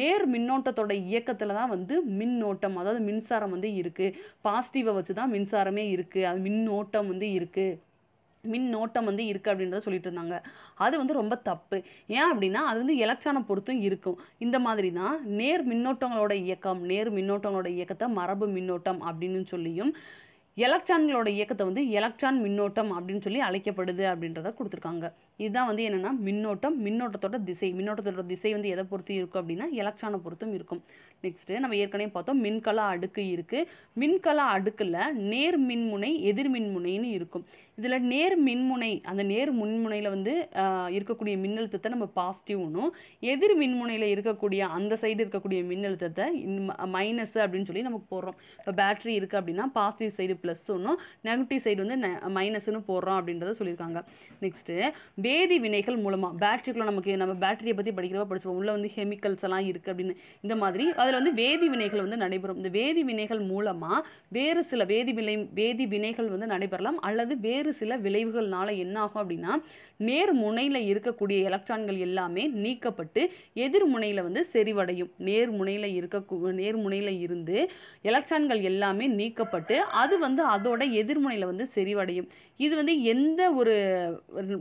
A: நேர் மின்னோட்டத்தோட இயக்கத்தில் தான் வந்து மின்னோட்டம் அதாவது மின்சாரம் வந்து இருக்குது பாசிட்டிவை வச்சு தான் மின்சாரமே இருக்குது அது மின்னோட்டம் வந்து இருக்குது மின் நோட்டம் வந்து இருக்குது அப்படின்றத சொல்லிட்டு இருந்தாங்க அது வந்து ரொம்ப தப்பு ஏன் அப்படின்னா அது வந்து எலக்ட்ரானை பொறுத்தும் இருக்கும் இந்த மாதிரி தான் நேர் மின்னோட்டங்களோட இயக்கம் நேர் மின்னோட்டங்களோட இயக்கத்தை மரபு மின்னோட்டம் அப்படின்னு சொல்லியும் எலக்ட்ரான்களோட இயக்கத்தை வந்து எலக்ட்ரான் மின்னோட்டம் அப்படின்னு சொல்லி அழைக்கப்படுது அப்படின்றத கொடுத்துருக்காங்க இதுதான் வந்து என்னென்னா மின்னோட்டம் மின்னோட்டத்தோட திசை மின்னோட்டத்தோட திசை வந்து எதை பொறுத்தும் இருக்கும் அப்படின்னா எலக்ட்ரானை பொறுத்தும் இருக்கும் நெக்ஸ்ட்டு நம்ம ஏற்கனவே பார்த்தோம் மின்கலா அடுக்கு இருக்குது மின்கலா அடுக்கில் நேர் மின்முனை எதிர் மின்முனைன்னு இருக்கும் இதில் நேர் மின்முனை அந்த நேர் மின்முனையில் வந்து இருக்கக்கூடிய மின்னழுத்தத்தை நம்ம பாசிட்டிவ்னும் எதிர் மின்முனையில் இருக்கக்கூடிய அந்த சைடு இருக்கக்கூடிய மின்னழுத்தத்தை மைனஸ் அப்படின்னு சொல்லி நமக்கு போடுறோம் இப்போ பேட்ரி இருக்குது அப்படின்னா பாசிட்டிவ் சைடு ப்ளஸ் ஒன்றும் நெகட்டிவ் சைடு வந்து மைனஸ்னு போடுறோம் அப்படின்றத சொல்லியிருக்காங்க நெக்ஸ்ட்டு வேதி வினைகள் மூலமாக பேட்டரிக்குள்ள நமக்கு நம்ம பேட்டரியை பற்றி படிக்கிறப்ப படிச்சுப்போம் உள்ளே வந்து கெமிக்கல்ஸ் எல்லாம் இருக்குது அப்படின்னு இந்த மாதிரி அதில் வந்து வேதி வினைகள் வந்து நடைபெறும் இந்த வேதி வினைகள் மூலமாக வேறு சில வேதி வினை வேதி வினைகள் வந்து நடைபெறலாம் அல்லது வேறு வேறு சில விளைவுகள்னால என்ன ஆகும் அப்படின்னா நேர் முனையில் இருக்கக்கூடிய எலக்ட்ரான்கள் எல்லாமே நீக்கப்பட்டு எதிர் முனையில் வந்து செறிவடையும் நேர் முனையில் இருக்க நேர் முனையில் இருந்து எலக்ட்ரான்கள் எல்லாமே நீக்கப்பட்டு அது வந்து அதோட எதிர்முனையில் வந்து செறிவடையும் இது வந்து எந்த ஒரு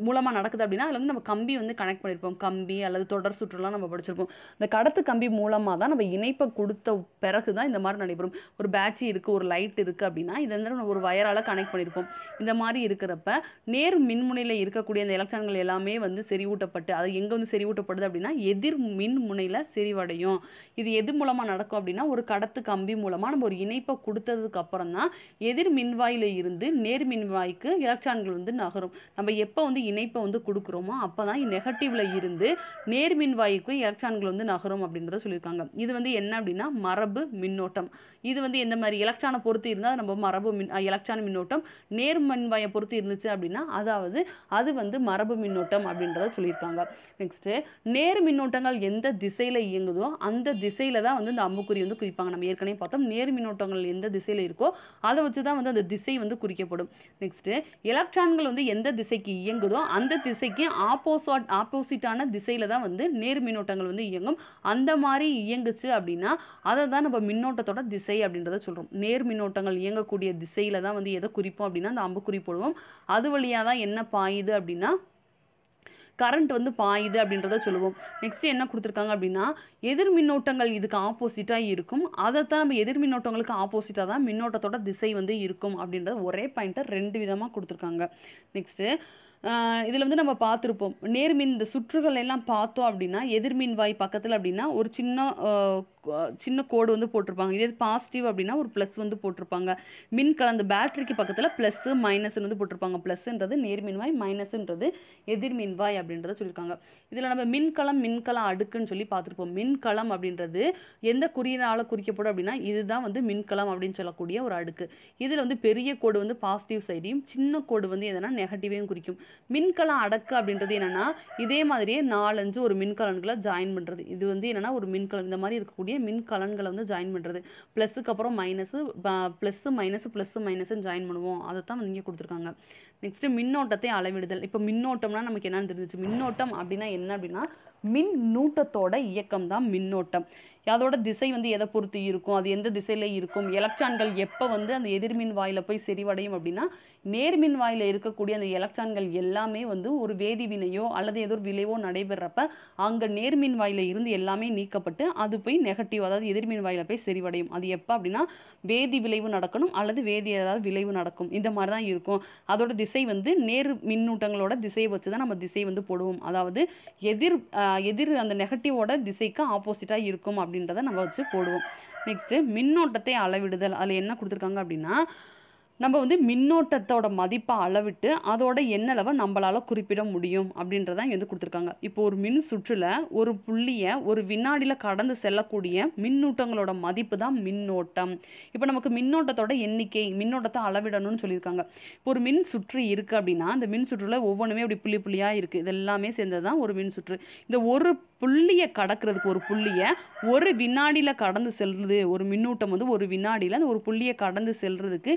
A: மூலமாக நடக்குது அப்படின்னா அதில் வந்து நம்ம கம்பி வந்து கனெக்ட் பண்ணியிருப்போம் கம்பி அல்லது தொடர் சுற்றுலாம் நம்ம படிச்சிருப்போம் இந்த கடத்து கம்பி மூலமாக தான் நம்ம இணைப்பை கொடுத்த பிறகு தான் இந்த மாதிரி நடைபெறும் ஒரு பேட்ரி இருக்குது ஒரு லைட் இருக்குது அப்படின்னா இதை வந்து ஒரு வயரால் கனெக்ட் பண்ணியிருப்போம் இந்த மாதிரி இருக்கிறப்ப நேர் மின்முனையில் இருக்கக்கூடிய அந்த எலக்ட்ரான் எலக்ட்ரான்கள் எல்லாமே வந்து செறிவூட்டப்பட்டு அது எங்கே வந்து செறிவூட்டப்படுது அப்படின்னா எதிர் மின் முனையில் செறிவடையும் இது எது மூலமாக நடக்கும் அப்படின்னா ஒரு கடத்து கம்பி மூலமாக நம்ம ஒரு இணைப்பை கொடுத்ததுக்கு அப்புறம் தான் எதிர் மின்வாயில் இருந்து நேர் மின்வாய்க்கு எலக்ட்ரான்கள் வந்து நகரும் நம்ம எப்போ வந்து இணைப்பை வந்து கொடுக்குறோமோ அப்போ தான் நெகட்டிவ்ல இருந்து நேர் மின்வாய்க்கு எலக்ட்ரான்கள் வந்து நகரும் அப்படின்றத சொல்லியிருக்காங்க இது வந்து என்ன அப்படின்னா மரபு மின்னோட்டம் இது வந்து எந்த மாதிரி எலக்ட்ரானை பொறுத்து இருந்தால் நம்ம மரபு மின் எலக்ட்ரான் மின்னோட்டம் நேர் மின்வாயை பொறுத்து இருந்துச்சு அப்படின்னா அதாவது அது வந்து மரபு மரபு மின்னோட்டம் அப்படின்றத சொல்லியிருக்காங்க நெக்ஸ்ட்டு நேர் மின்னோட்டங்கள் எந்த திசையில் இயங்குதோ அந்த திசையில் தான் வந்து இந்த அம்புக்குறி வந்து குறிப்பாங்க நம்ம ஏற்கனவே பார்த்தோம் நேர் மின்னோட்டங்கள் எந்த திசையில் இருக்கோ அதை வச்சு தான் வந்து அந்த திசை வந்து குறிக்கப்படும் நெக்ஸ்ட்டு எலக்ட்ரான்கள் வந்து எந்த திசைக்கு இயங்குதோ அந்த திசைக்கு ஆப்போசாட் ஆப்போசிட்டான திசையில் தான் வந்து நேர் மின்னோட்டங்கள் வந்து இயங்கும் அந்த மாதிரி இயங்குச்சு அப்படின்னா அதை தான் நம்ம மின்னோட்டத்தோட திசை அப்படின்றத சொல்கிறோம் நேர் மின்னோட்டங்கள் இயங்கக்கூடிய திசையில் தான் வந்து எதை குறிப்போம் அப்படின்னா அந்த அம்புக்குறி போடுவோம் அது வழியாக தான் என்ன பாயுது அப்படின்னா கரண்ட் வந்து பாயுது அப்படின்றத சொல்லுவோம் நெக்ஸ்ட் என்ன கொடுத்துருக்காங்க அப்படின்னா எதிர் மின்னோட்டங்கள் இதுக்கு ஆப்போசிட்டாக இருக்கும் அதைத்தான் நம்ம எதிர் மின்னோட்டங்களுக்கு ஆப்போசிட்டாக தான் மின்னோட்டத்தோட திசை வந்து இருக்கும் அப்படின்றத ஒரே பாயிண்ட்டை ரெண்டு விதமாக கொடுத்துருக்காங்க நெக்ஸ்ட்டு இதில் வந்து நம்ம பார்த்துருப்போம் நேர்மின் இந்த சுற்றுகள் எல்லாம் பார்த்தோம் அப்படின்னா எதிர்மின் வாய் பக்கத்தில் அப்படின்னா ஒரு சின்ன சின்ன கோடு வந்து போட்டிருப்பாங்க இதே பாசிட்டிவ் அப்படின்னா ஒரு ப்ளஸ் வந்து போட்டிருப்பாங்க மின் கலந்த பேட்டரிக்கு பக்கத்தில் ப்ளஸ்ஸு மைனஸ் வந்து போட்டிருப்பாங்க ப்ளஸ்ன்றது நேர்மின்வாய் மைனஸ்ன்றது எதிர்மின்வாய் அப்படின்றத சொல்லியிருக்காங்க இதில் நம்ம மின்கலம் மின்கலம் அடுக்குன்னு சொல்லி பார்த்துருப்போம் மின்கலம் அப்படின்றது எந்த குறியினால் குறிக்கப்படும் அப்படின்னா இதுதான் வந்து மின்கலம் அப்படின்னு சொல்லக்கூடிய ஒரு அடுக்கு இதில் வந்து பெரிய கோடு வந்து பாசிட்டிவ் சைடையும் சின்ன கோடு வந்து எதனா நெகட்டிவையும் குறிக்கும் மின்கலம் அடக்கு அப்படின்றது என்னென்னா இதே மாதிரியே நாலஞ்சு ஒரு மின்கலன்களை ஜாயின் பண்ணுறது இது வந்து என்னென்னா ஒரு மின்கலம் இந்த மாதிரி இருக்கக்கூடிய இருக்கக்கூடிய மின் கலன்களை வந்து ஜாயின் பண்ணுறது ப்ளஸுக்கு அப்புறம் மைனஸு ப்ளஸ்ஸு மைனஸு ப்ளஸ்ஸு மைனஸ்ன்னு ஜாயின் பண்ணுவோம் அதை தான் வந்து இங்கே கொடுத்துருக்காங்க நெக்ஸ்ட்டு மின்னோட்டத்தை அளவிடுதல் இப்போ மின்னோட்டம்னா நமக்கு என்னென்னு தெரிஞ்சிச்சு மின்னோட்டம் அப்படின்னா என்ன அப்படின்னா மின் நூட்டத்தோட இயக்கம் தான் மின்னோட்டம் அதோட திசை வந்து எதை பொறுத்து இருக்கும் அது எந்த திசையில் இருக்கும் எலக்ட்ரான்கள் எப்போ வந்து அந்த எதிர்மின் வாயில் போய் செறிவடையும் அப்படின்னா நேர்மின் வாயில் இருக்கக்கூடிய அந்த எலக்ட்ரான்கள் எல்லாமே வந்து ஒரு வேதிவினையோ அல்லது ஏதோ ஒரு விளைவோ நடைபெறப்ப அங்கே நேர்மின் வாயில் இருந்து எல்லாமே நீக்கப்பட்டு அது போய் நெகட்டிவ் அதாவது எதிர்மின் வாயில் போய் செறிவடையும் அது எப்போ அப்படின்னா வேதி விளைவு நடக்கணும் அல்லது வேதி ஏதாவது விளைவு நடக்கும் இந்த மாதிரி தான் இருக்கும் அதோட திசை வந்து நேர் மின்னூட்டங்களோட திசையை வச்சு தான் நம்ம திசை வந்து போடுவோம் அதாவது எதிர் எதிர் அந்த நெகட்டிவோட திசைக்கு ஆப்போசிட்டாக இருக்கும் அப்படின்றத நம்ம வச்சு போடுவோம் நெக்ஸ்ட்டு மின்னோட்டத்தை அளவிடுதல் அதில் என்ன கொடுத்துருக்காங்க அப்படின்னா நம்ம வந்து மின்னோட்டத்தோட மதிப்பை அளவிட்டு அதோட எண்ணளவை நம்மளால் குறிப்பிட முடியும் அப்படின்றதான் இங்கே வந்து கொடுத்துருக்காங்க இப்போ ஒரு மின் சுற்றில் ஒரு புள்ளியை ஒரு வினாடியில் கடந்து செல்லக்கூடிய மின்னூட்டங்களோட மதிப்பு தான் மின்னோட்டம் இப்போ நமக்கு மின்னோட்டத்தோட எண்ணிக்கை மின்னோட்டத்தை அளவிடணும்னு சொல்லியிருக்காங்க இப்போ ஒரு மின் சுற்று இருக்குது அப்படின்னா அந்த மின் சுற்றில் ஒவ்வொன்றுமே அப்படி புள்ளி புள்ளியாக இருக்குது இது எல்லாமே சேர்ந்தது தான் ஒரு மின் சுற்று இந்த ஒரு புள்ளியை கடக்கிறதுக்கு ஒரு புள்ளியை ஒரு வினாடியில் கடந்து செல்வது ஒரு மின்னூட்டம் வந்து ஒரு வினாடியில் அந்த ஒரு புள்ளியை கடந்து செல்றதுக்கு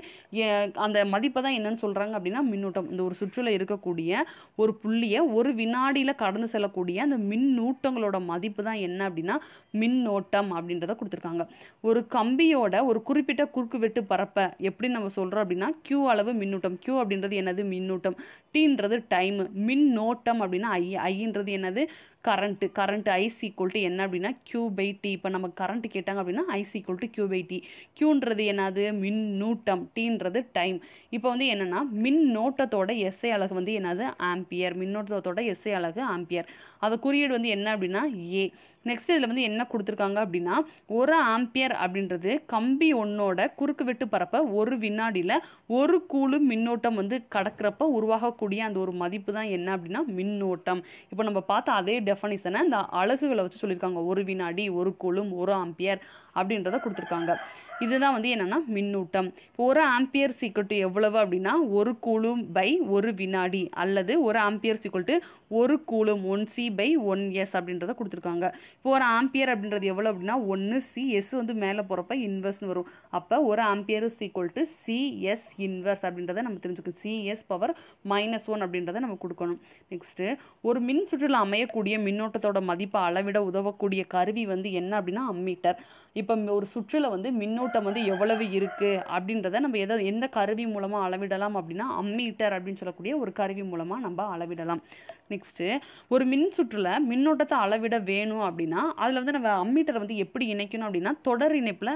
A: அந்த மதிப்பை தான் என்னன்னு சொல்கிறாங்க அப்படின்னா மின்னூட்டம் இந்த ஒரு சுற்றுல இருக்கக்கூடிய ஒரு புள்ளியை ஒரு வினாடியில் கடந்து செல்லக்கூடிய அந்த மின்னூட்டங்களோட மதிப்பு தான் என்ன அப்படின்னா மின்னோட்டம் அப்படின்றத கொடுத்துருக்காங்க ஒரு கம்பியோட ஒரு குறிப்பிட்ட குறுக்கு வெட்டு பரப்பை எப்படி நம்ம சொல்கிறோம் அப்படின்னா கியூ அளவு மின்னூட்டம் கியூ அப்படின்றது என்னது மின்னூட்டம் டீன்றது டைம் மின்னோட்டம் அப்படின்னா ஐ ஐன்றது என்னது current current I is equal to என்ன அப்படின்னா கியூ பை டி இப்போ நம்ம கரண்ட் கேட்டாங்க அப்படின்னா I is equal to Q by T கியூன்றது என்னது மின் நூட்டம் டீன்றது டைம் இப்போ வந்து என்னென்னா மின் நோட்டத்தோட எஸ்ஐ அழகு வந்து என்னது ஆம்பியர் மின்னோட்டத்தோட எஸ்ஐ அழகு ஆம்பியர் அதை குறியீடு வந்து என்ன அப்படின்னா ஏ நெக்ஸ்ட் இதில் வந்து என்ன கொடுத்துருக்காங்க அப்படின்னா ஒரு ஆம்பியர் அப்படின்றது கம்பி ஒன்னோட குறுக்கு வெட்டு பரப்ப ஒரு வினாடியில் ஒரு கூழு மின்னோட்டம் வந்து கடக்கிறப்ப உருவாகக்கூடிய அந்த ஒரு மதிப்பு தான் என்ன அப்படின்னா மின்னோட்டம் இப்போ நம்ம பார்த்த அதே டெஃபனிஷனை இந்த அழகுகளை வச்சு சொல்லியிருக்காங்க ஒரு வினாடி ஒரு கூழும் ஒரு ஆம்பியர் அப்படின்றத கொடுத்துருக்காங்க இதுதான் வந்து என்னென்னா மின்னூட்டம் ஒரு ஆம்பியர் சீக்கிரட்டு எவ்வளவு அப்படின்னா ஒரு கூலும் பை ஒரு வினாடி அல்லது ஒரு ஆம்பியர் சீக்கிரட்டு ஒரு coulomb one C by one S அப்படின்றத கொடுத்துருக்காங்க இப்போ ஒரு ஆம்பியர் அப்படின்றது எவ்வளோ அப்படின்னா ஒன்று சி எஸ் வந்து மேலே போகிறப்ப இன்வெர்ஸ்னு வரும் அப்போ ஒரு ampere is equal to CS inverse அப்படின்றத நம்ம தெரிஞ்சுக்கணும் சிஎஸ் பவர் மைனஸ் ஒன் அப்படின்றத நம்ம கொடுக்கணும் நெக்ஸ்ட்டு ஒரு மின் சுற்றில் அமையக்கூடிய மின்னோட்டத்தோட மதிப்பை அளவிட உதவக்கூடிய கருவி வந்து என்ன அப்படின்னா அம்மீட்டர் இப்போ ஒரு சுற்றில் வந்து மின்னோட்ட பின்னூட்டம் வந்து எவ்வளவு இருக்குது அப்படின்றத நம்ம எதை எந்த கருவி மூலமாக அளவிடலாம் அப்படின்னா அம்மீட்டர் அப்படின்னு சொல்லக்கூடிய ஒரு கருவி மூலமாக நம்ம அளவிடலாம் நெக்ஸ்ட்டு ஒரு மின் சுற்றில் மின்னோட்டத்தை அளவிட வேணும் அப்படின்னா அதில் வந்து நம்ம அம்மீட்டரை வந்து எப்படி இணைக்கணும் அப்படின்னா தொடர் இணைப்பில்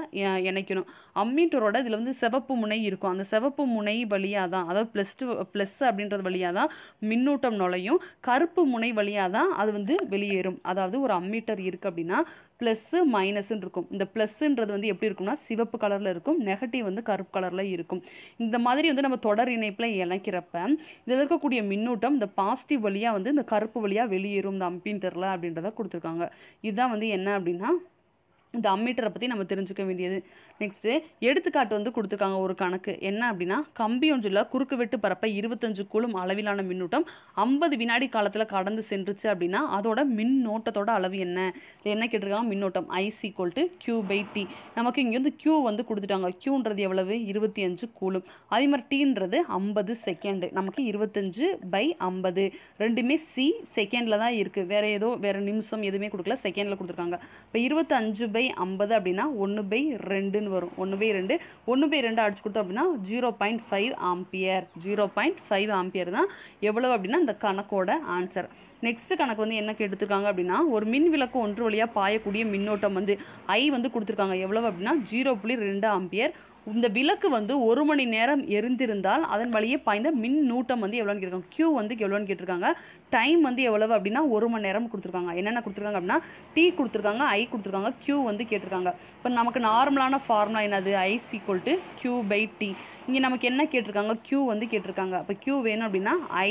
A: இணைக்கணும் அம்மீட்டரோட இதில் வந்து சிவப்பு முனை இருக்கும் அந்த சிவப்பு முனை வழியாக தான் அதாவது ப்ளஸ் டூ ப்ளஸ் அப்படின்றது வழியாக தான் மின்னூட்டம் நுழையும் கருப்பு முனை வழியாக தான் அது வந்து வெளியேறும் அதாவது ஒரு அம்மீட்டர் இருக்குது அப்படின்னா ப்ளஸ்ஸு மைனஸுன்னு இருக்கும் இந்த ப்ளஸ்ஸுன்றது வந்து எப்படி இருக்கும்னா சிவப்பு கலரில் இருக்கும் நெகட்டிவ் வந்து கருப்பு கலரில் இருக்கும் இந்த மாதிரி வந்து நம்ம தொடர் இணைப்பில் இணைக்கிறப்ப இதில் இருக்கக்கூடிய மின்னூட்டம் இந்த பாசிட்டிவ் வழியாக வந்து இந்த கருப்பு வழியாக வெளியேறும் இந்த அம்பின் தெரில அப்படின்றத கொடுத்துருக்காங்க இதுதான் வந்து என்ன அப்படின்னா இந்த அம்மீட்டரை பற்றி நம்ம தெரிஞ்சுக்க வேண்டியது நெக்ஸ்ட்டு எடுத்துக்காட்டு வந்து கொடுத்துருக்காங்க ஒரு கணக்கு என்ன அப்படின்னா கம்பி ஒன்றில் குறுக்கு வெட்டு பரப்பை இருபத்தஞ்சு கூலும் அளவிலான மின்னூட்டம் ஐம்பது வினாடி காலத்தில் கடந்து சென்றுச்சு அப்படின்னா அதோட மின்னோட்டத்தோட அளவு என்ன என்ன கேட்டிருக்காங்க மின்னோட்டம் I is equal to Q by T நமக்கு இங்கே வந்து கியூ வந்து கொடுத்துட்டாங்க கியூன்றது எவ்வளவு இருபத்தி அஞ்சு கூலும் அதே மாதிரி டீன்றது ஐம்பது செகண்டு நமக்கு இருபத்தஞ்சு பை ஐம்பது ரெண்டுமே சி செகண்டில் தான் இருக்குது வேறு ஏதோ வேறு நிமிஷம் எதுவுமே கொடுக்கல செகண்டில் கொடுத்துருக்காங்க இப்போ இருபத்தஞ்சு பை ஐம்பது அப்படின்னா ஒன்று பை ரெண்டுன்னு வரும் ஒன்று பை ரெண்டு ஒன்று பை ரெண்டு அடிச்சு கொடுத்தோம் அப்படின்னா zero point five ampere zero point five ampere தான் எவ்வளோ அப்படின்னா இந்த கணக்கோட ஆன்சர் நெக்ஸ்ட் கணக்கு வந்து என்ன எடுத்திருக்காங்க அப்படின்னா ஒரு மின் விளக்கு ஒன்று வழியாக பாயக்கூடிய மின்னோட்டம் வந்து ஐ வந்து கொடுத்துருக்காங்க எவ்வளோ அப்படின்னா ஜீரோ புள்ளி ரெண்டு ஆம்பியர் இந்த விளக்கு வந்து ஒரு மணி நேரம் எரிந்திருந்தால் அதன் வழியே பாய்ந்த மின் நூட்டம் வந்து எவ்வளோன்னு கேட்டிருக்காங்க க்யூ வந்து எவ்வளோன்னு கேட்டிருக்காங்க டைம் வந்து எவ்வளவு அப்படின்னா ஒரு மணி நேரம் கொடுத்துருக்காங்க என்னென்ன கொடுத்துருக்காங்க அப்படின்னா டி கொடுத்துருக்காங்க ஐ கொடுத்துருக்காங்க க்யூ வந்து கேட்டிருக்காங்க இப்போ நமக்கு நார்மலான ஃபார்முலா என்னது I equal to Q by T இங்கே நமக்கு என்ன கேட்டிருக்காங்க க்யூ வந்து கேட்டிருக்காங்க இப்போ க்யூ வேணும் அப்படின்னா ஐ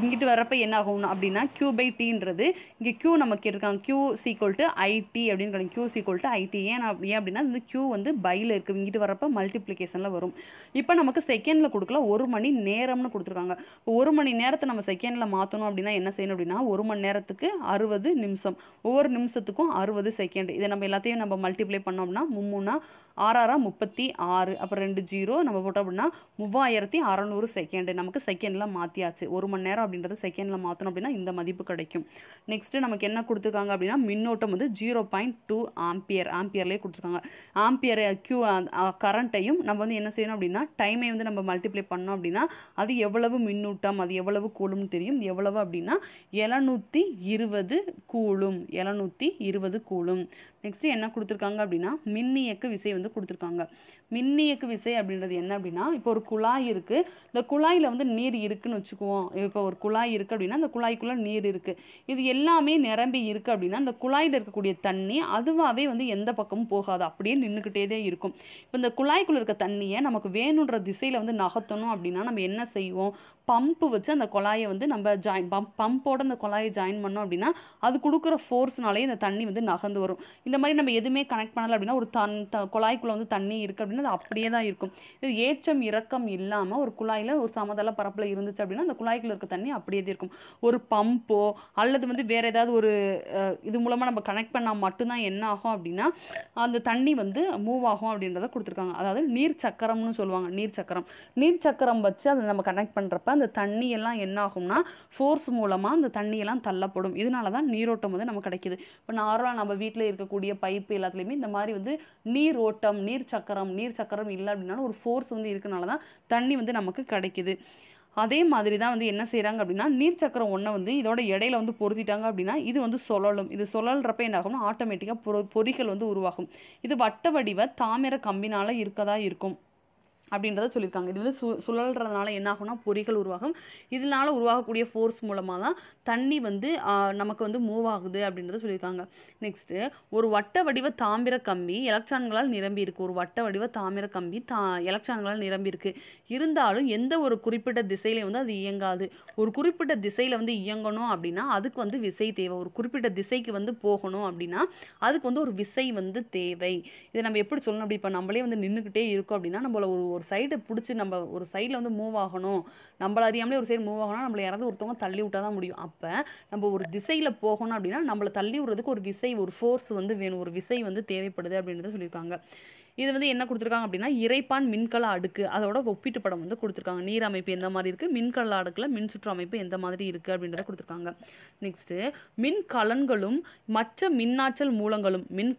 A: இங்கிட்டு வரப்போ என்ன ஆகும் அப்படின்னா க்யூ பை டீன்றது இங்கே க்யூ நமக்கு இருக்காங்க க்யூ சீக்குவல் டு ஐடி அப்படின்னு கிடைக்கும் க்யூ சீக்குவல் டு ஐடி ஏன் ஏன் அப்படின்னா இந்த க்யூ வந்து பையில் இருக்குது இங்கிட்டு வரப்போ மல்டிப்ளிகேஷனில் வரும் இப்போ நமக்கு செகண்டில் கொடுக்கல ஒரு மணி நேரம்னு கொடுத்துருக்காங்க ஒரு மணி நேரத்தை நம்ம செகண்டில் மாற்றணும் அப்படின்னா என்ன செய்யணும் அப்படின்னா ஒரு மணி நேரத்துக்கு அறுபது நிமிஷம் ஒவ்வொரு நிமிஷத்துக்கும் அறுபது செகண்ட் இதை நம்ம எல்லாத்தையும் நம்ம மல்டிப்ளை பண்ணோம்னா மும்முன்னா ஆறாரா முப்பத்தி ஆறு அப்புறம் ரெண்டு ஜீரோ நம்ம போட்டோம் அப்படின்னா மூவாயிரத்தி அறநூறு செகண்டு நமக்கு செகண்டில் மாற்றியாச்சு ஒரு மணி நேரம் அப்படின்றது செகண்டில் மாற்றணும் அப்படின்னா இந்த மதிப்பு கிடைக்கும் நெக்ஸ்ட்டு நமக்கு என்ன கொடுத்துருக்காங்க அப்படின்னா மின்னோட்டம் வந்து ஜீரோ பாயிண்ட் டூ ஆம்பியர் ஆம்பியர்லேயே கொடுத்துருக்காங்க ஆம்பியர் க்யூ கரண்ட்டையும் நம்ம வந்து என்ன செய்யணும் அப்படின்னா டைமை வந்து நம்ம மல்டிப்ளை பண்ணோம் அப்படின்னா அது எவ்வளவு மின்னூட்டம் அது எவ்வளவு கூலும்னு தெரியும் எவ்வளவு அப்படின்னா எழுநூற்றி இருபது கூலும் எழுநூற்றி இருபது கூலும் நெக்ஸ்ட்டு என்ன கொடுத்துருக்காங்க அப்படின்னா மின்னியக்க விசை வந்து கொடுத்துருக்காங்க மின்னியக்கு விசை அப்படின்றது என்ன அப்படின்னா இப்போ ஒரு குழாய் இருக்குது இந்த குழாயில் வந்து நீர் இருக்குதுன்னு வச்சுக்குவோம் இப்போ ஒரு குழாய் இருக்குது அப்படின்னா அந்த குழாய்க்குள்ளே நீர் இருக்குது இது எல்லாமே நிரம்பி இருக்குது அப்படின்னா அந்த குழாயில் இருக்கக்கூடிய தண்ணி அதுவாகவே வந்து எந்த பக்கமும் போகாது அப்படியே நின்றுக்கிட்டே இருக்கும் இப்போ இந்த குழாய்க்குள்ளே இருக்க தண்ணியை நமக்கு வேணுன்ற திசையில் வந்து நகர்த்தணும் அப்படின்னா நம்ம என்ன செய்வோம் பம்பு வச்சு அந்த குழாயை வந்து நம்ம ஜாயின் பம்ப் பம்போட அந்த குழாயை ஜாயின் பண்ணோம் அப்படின்னா அது கொடுக்குற ஃபோர்ஸ்னாலே இந்த தண்ணி வந்து நகர்ந்து வரும் இந்த மாதிரி நம்ம எதுவுமே கனெக்ட் பண்ணலை அப்படின்னா ஒரு தன் குழாய்க்குள்ளே வந்து தண்ணி இருக்குது அப்படின்னா அது அப்படியே தான் இருக்கும் இது ஏற்றம் இறக்கம் இல்லாமல் ஒரு குழாயில் ஒரு சமதள பரப்பில் இருந்துச்சு அப்படின்னா அந்த குழாய்க்குள்ள இருக்க தண்ணி அப்படியே இருக்கும் ஒரு பம்போ அல்லது வந்து வேறு ஏதாவது ஒரு இது மூலமாக நம்ம கனெக்ட் பண்ணால் மட்டும்தான் என்ன ஆகும் அப்படின்னா அந்த தண்ணி வந்து மூவ் ஆகும் அப்படின்றத கொடுத்துருக்காங்க அதாவது நீர் சக்கரம்னு சொல்லுவாங்க நீர் சக்கரம் நீர் சக்கரம் வச்சு அதை நம்ம கனெக்ட் பண்ணுறப்ப அந்த தண்ணியெல்லாம் என்ன ஆகும்னா ஃபோர்ஸ் மூலமாக அந்த தண்ணியெல்லாம் தள்ளப்படும் இதனால தான் நீரோட்டம் வந்து நமக்கு கிடைக்கிது இப்போ நார்மலாக நம்ம வீட்டில் இருக்கக்கூடிய பைப்பு எல்லாத்துலேயுமே இந்த மாதிரி வந்து நீரோட்டம் நீர் சக்கரம் நீர் நீர் சக்கரம் இல்லை அப்படின்னாலும் ஒரு ஃபோர்ஸ் வந்து இருக்கனால தான் தண்ணி வந்து நமக்கு கிடைக்குது அதே மாதிரி தான் வந்து என்ன செய்கிறாங்க அப்படின்னா நீர் சக்கரம் ஒன்றை வந்து இதோட இடையில வந்து பொருத்திட்டாங்க அப்படின்னா இது வந்து சுழலும் இது சுழல்றப்ப என்ன ஆகும்னா ஆட்டோமேட்டிக்காக பொ பொறிகள் வந்து உருவாகும் இது வட்ட வடிவ தாமிர கம்பினால் இருக்கதா இருக்கும் அப்படின்றத சொல்லியிருக்காங்க இது வந்து சு சுழல்றதுனால என்னாகும்னா பொறிகள் உருவாகும் இதனால் உருவாகக்கூடிய ஃபோர்ஸ் மூலமாக தான் தண்ணி வந்து நமக்கு வந்து மூவ் ஆகுது அப்படின்றத சொல்லியிருக்காங்க நெக்ஸ்ட்டு ஒரு வட்ட வடிவ தாமிர கம்பி எலக்ட்ரான்களால் நிரம்பி இருக்குது ஒரு வட்ட வடிவ தாமிர கம்பி தா எலக்ட்ரான்களால் நிரம்பி இருக்குது இருந்தாலும் எந்த ஒரு குறிப்பிட்ட திசையிலையும் வந்து அது இயங்காது ஒரு குறிப்பிட்ட திசையில் வந்து இயங்கணும் அப்படின்னா அதுக்கு வந்து விசை தேவை ஒரு குறிப்பிட்ட திசைக்கு வந்து போகணும் அப்படின்னா அதுக்கு வந்து ஒரு விசை வந்து தேவை இதை நம்ம எப்படி சொல்லணும் அப்படி இப்போ நம்மளே வந்து நின்றுக்கிட்டே இருக்கோம் அப்படின்னா நம்மள ஒரு ஒரு ஒரு சைடு பிடிச்சி நம்ம ஒரு சைடில் வந்து மூவ் ஆகணும் நம்மள அறியாமலே ஒரு சைடு மூவ் ஆகணும் நம்மளை யாராவது ஒருத்தவங்க தள்ளி விட்டால் தான் முடியும் அப்போ நம்ம ஒரு திசையில் போகணும் அப்படின்னா நம்மளை தள்ளி விடுறதுக்கு ஒரு விசை ஒரு ஃபோர்ஸ் வந்து வேணும் ஒரு விசை வந்து தேவைப்படுது அப்படின்றத சொல்லியிருக்காங்க இது வந்து என்ன கொடுத்துருக்காங்க அப்படின்னா இறைப்பான் மின்கல அடுக்கு அதோட ஒப்பீட்டு படம் வந்து கொடுத்துருக்காங்க நீர் அமைப்பு எந்த மாதிரி இருக்குது மின்கல அடுக்கில் மின் சுற்று அமைப்பு எந்த மாதிரி இருக்குது அப்படின்றத கொடுத்துருக்காங்க நெக்ஸ்ட்டு மின் கலன்களும் மற்ற மின்னாற்றல் மூலங்களும் மின்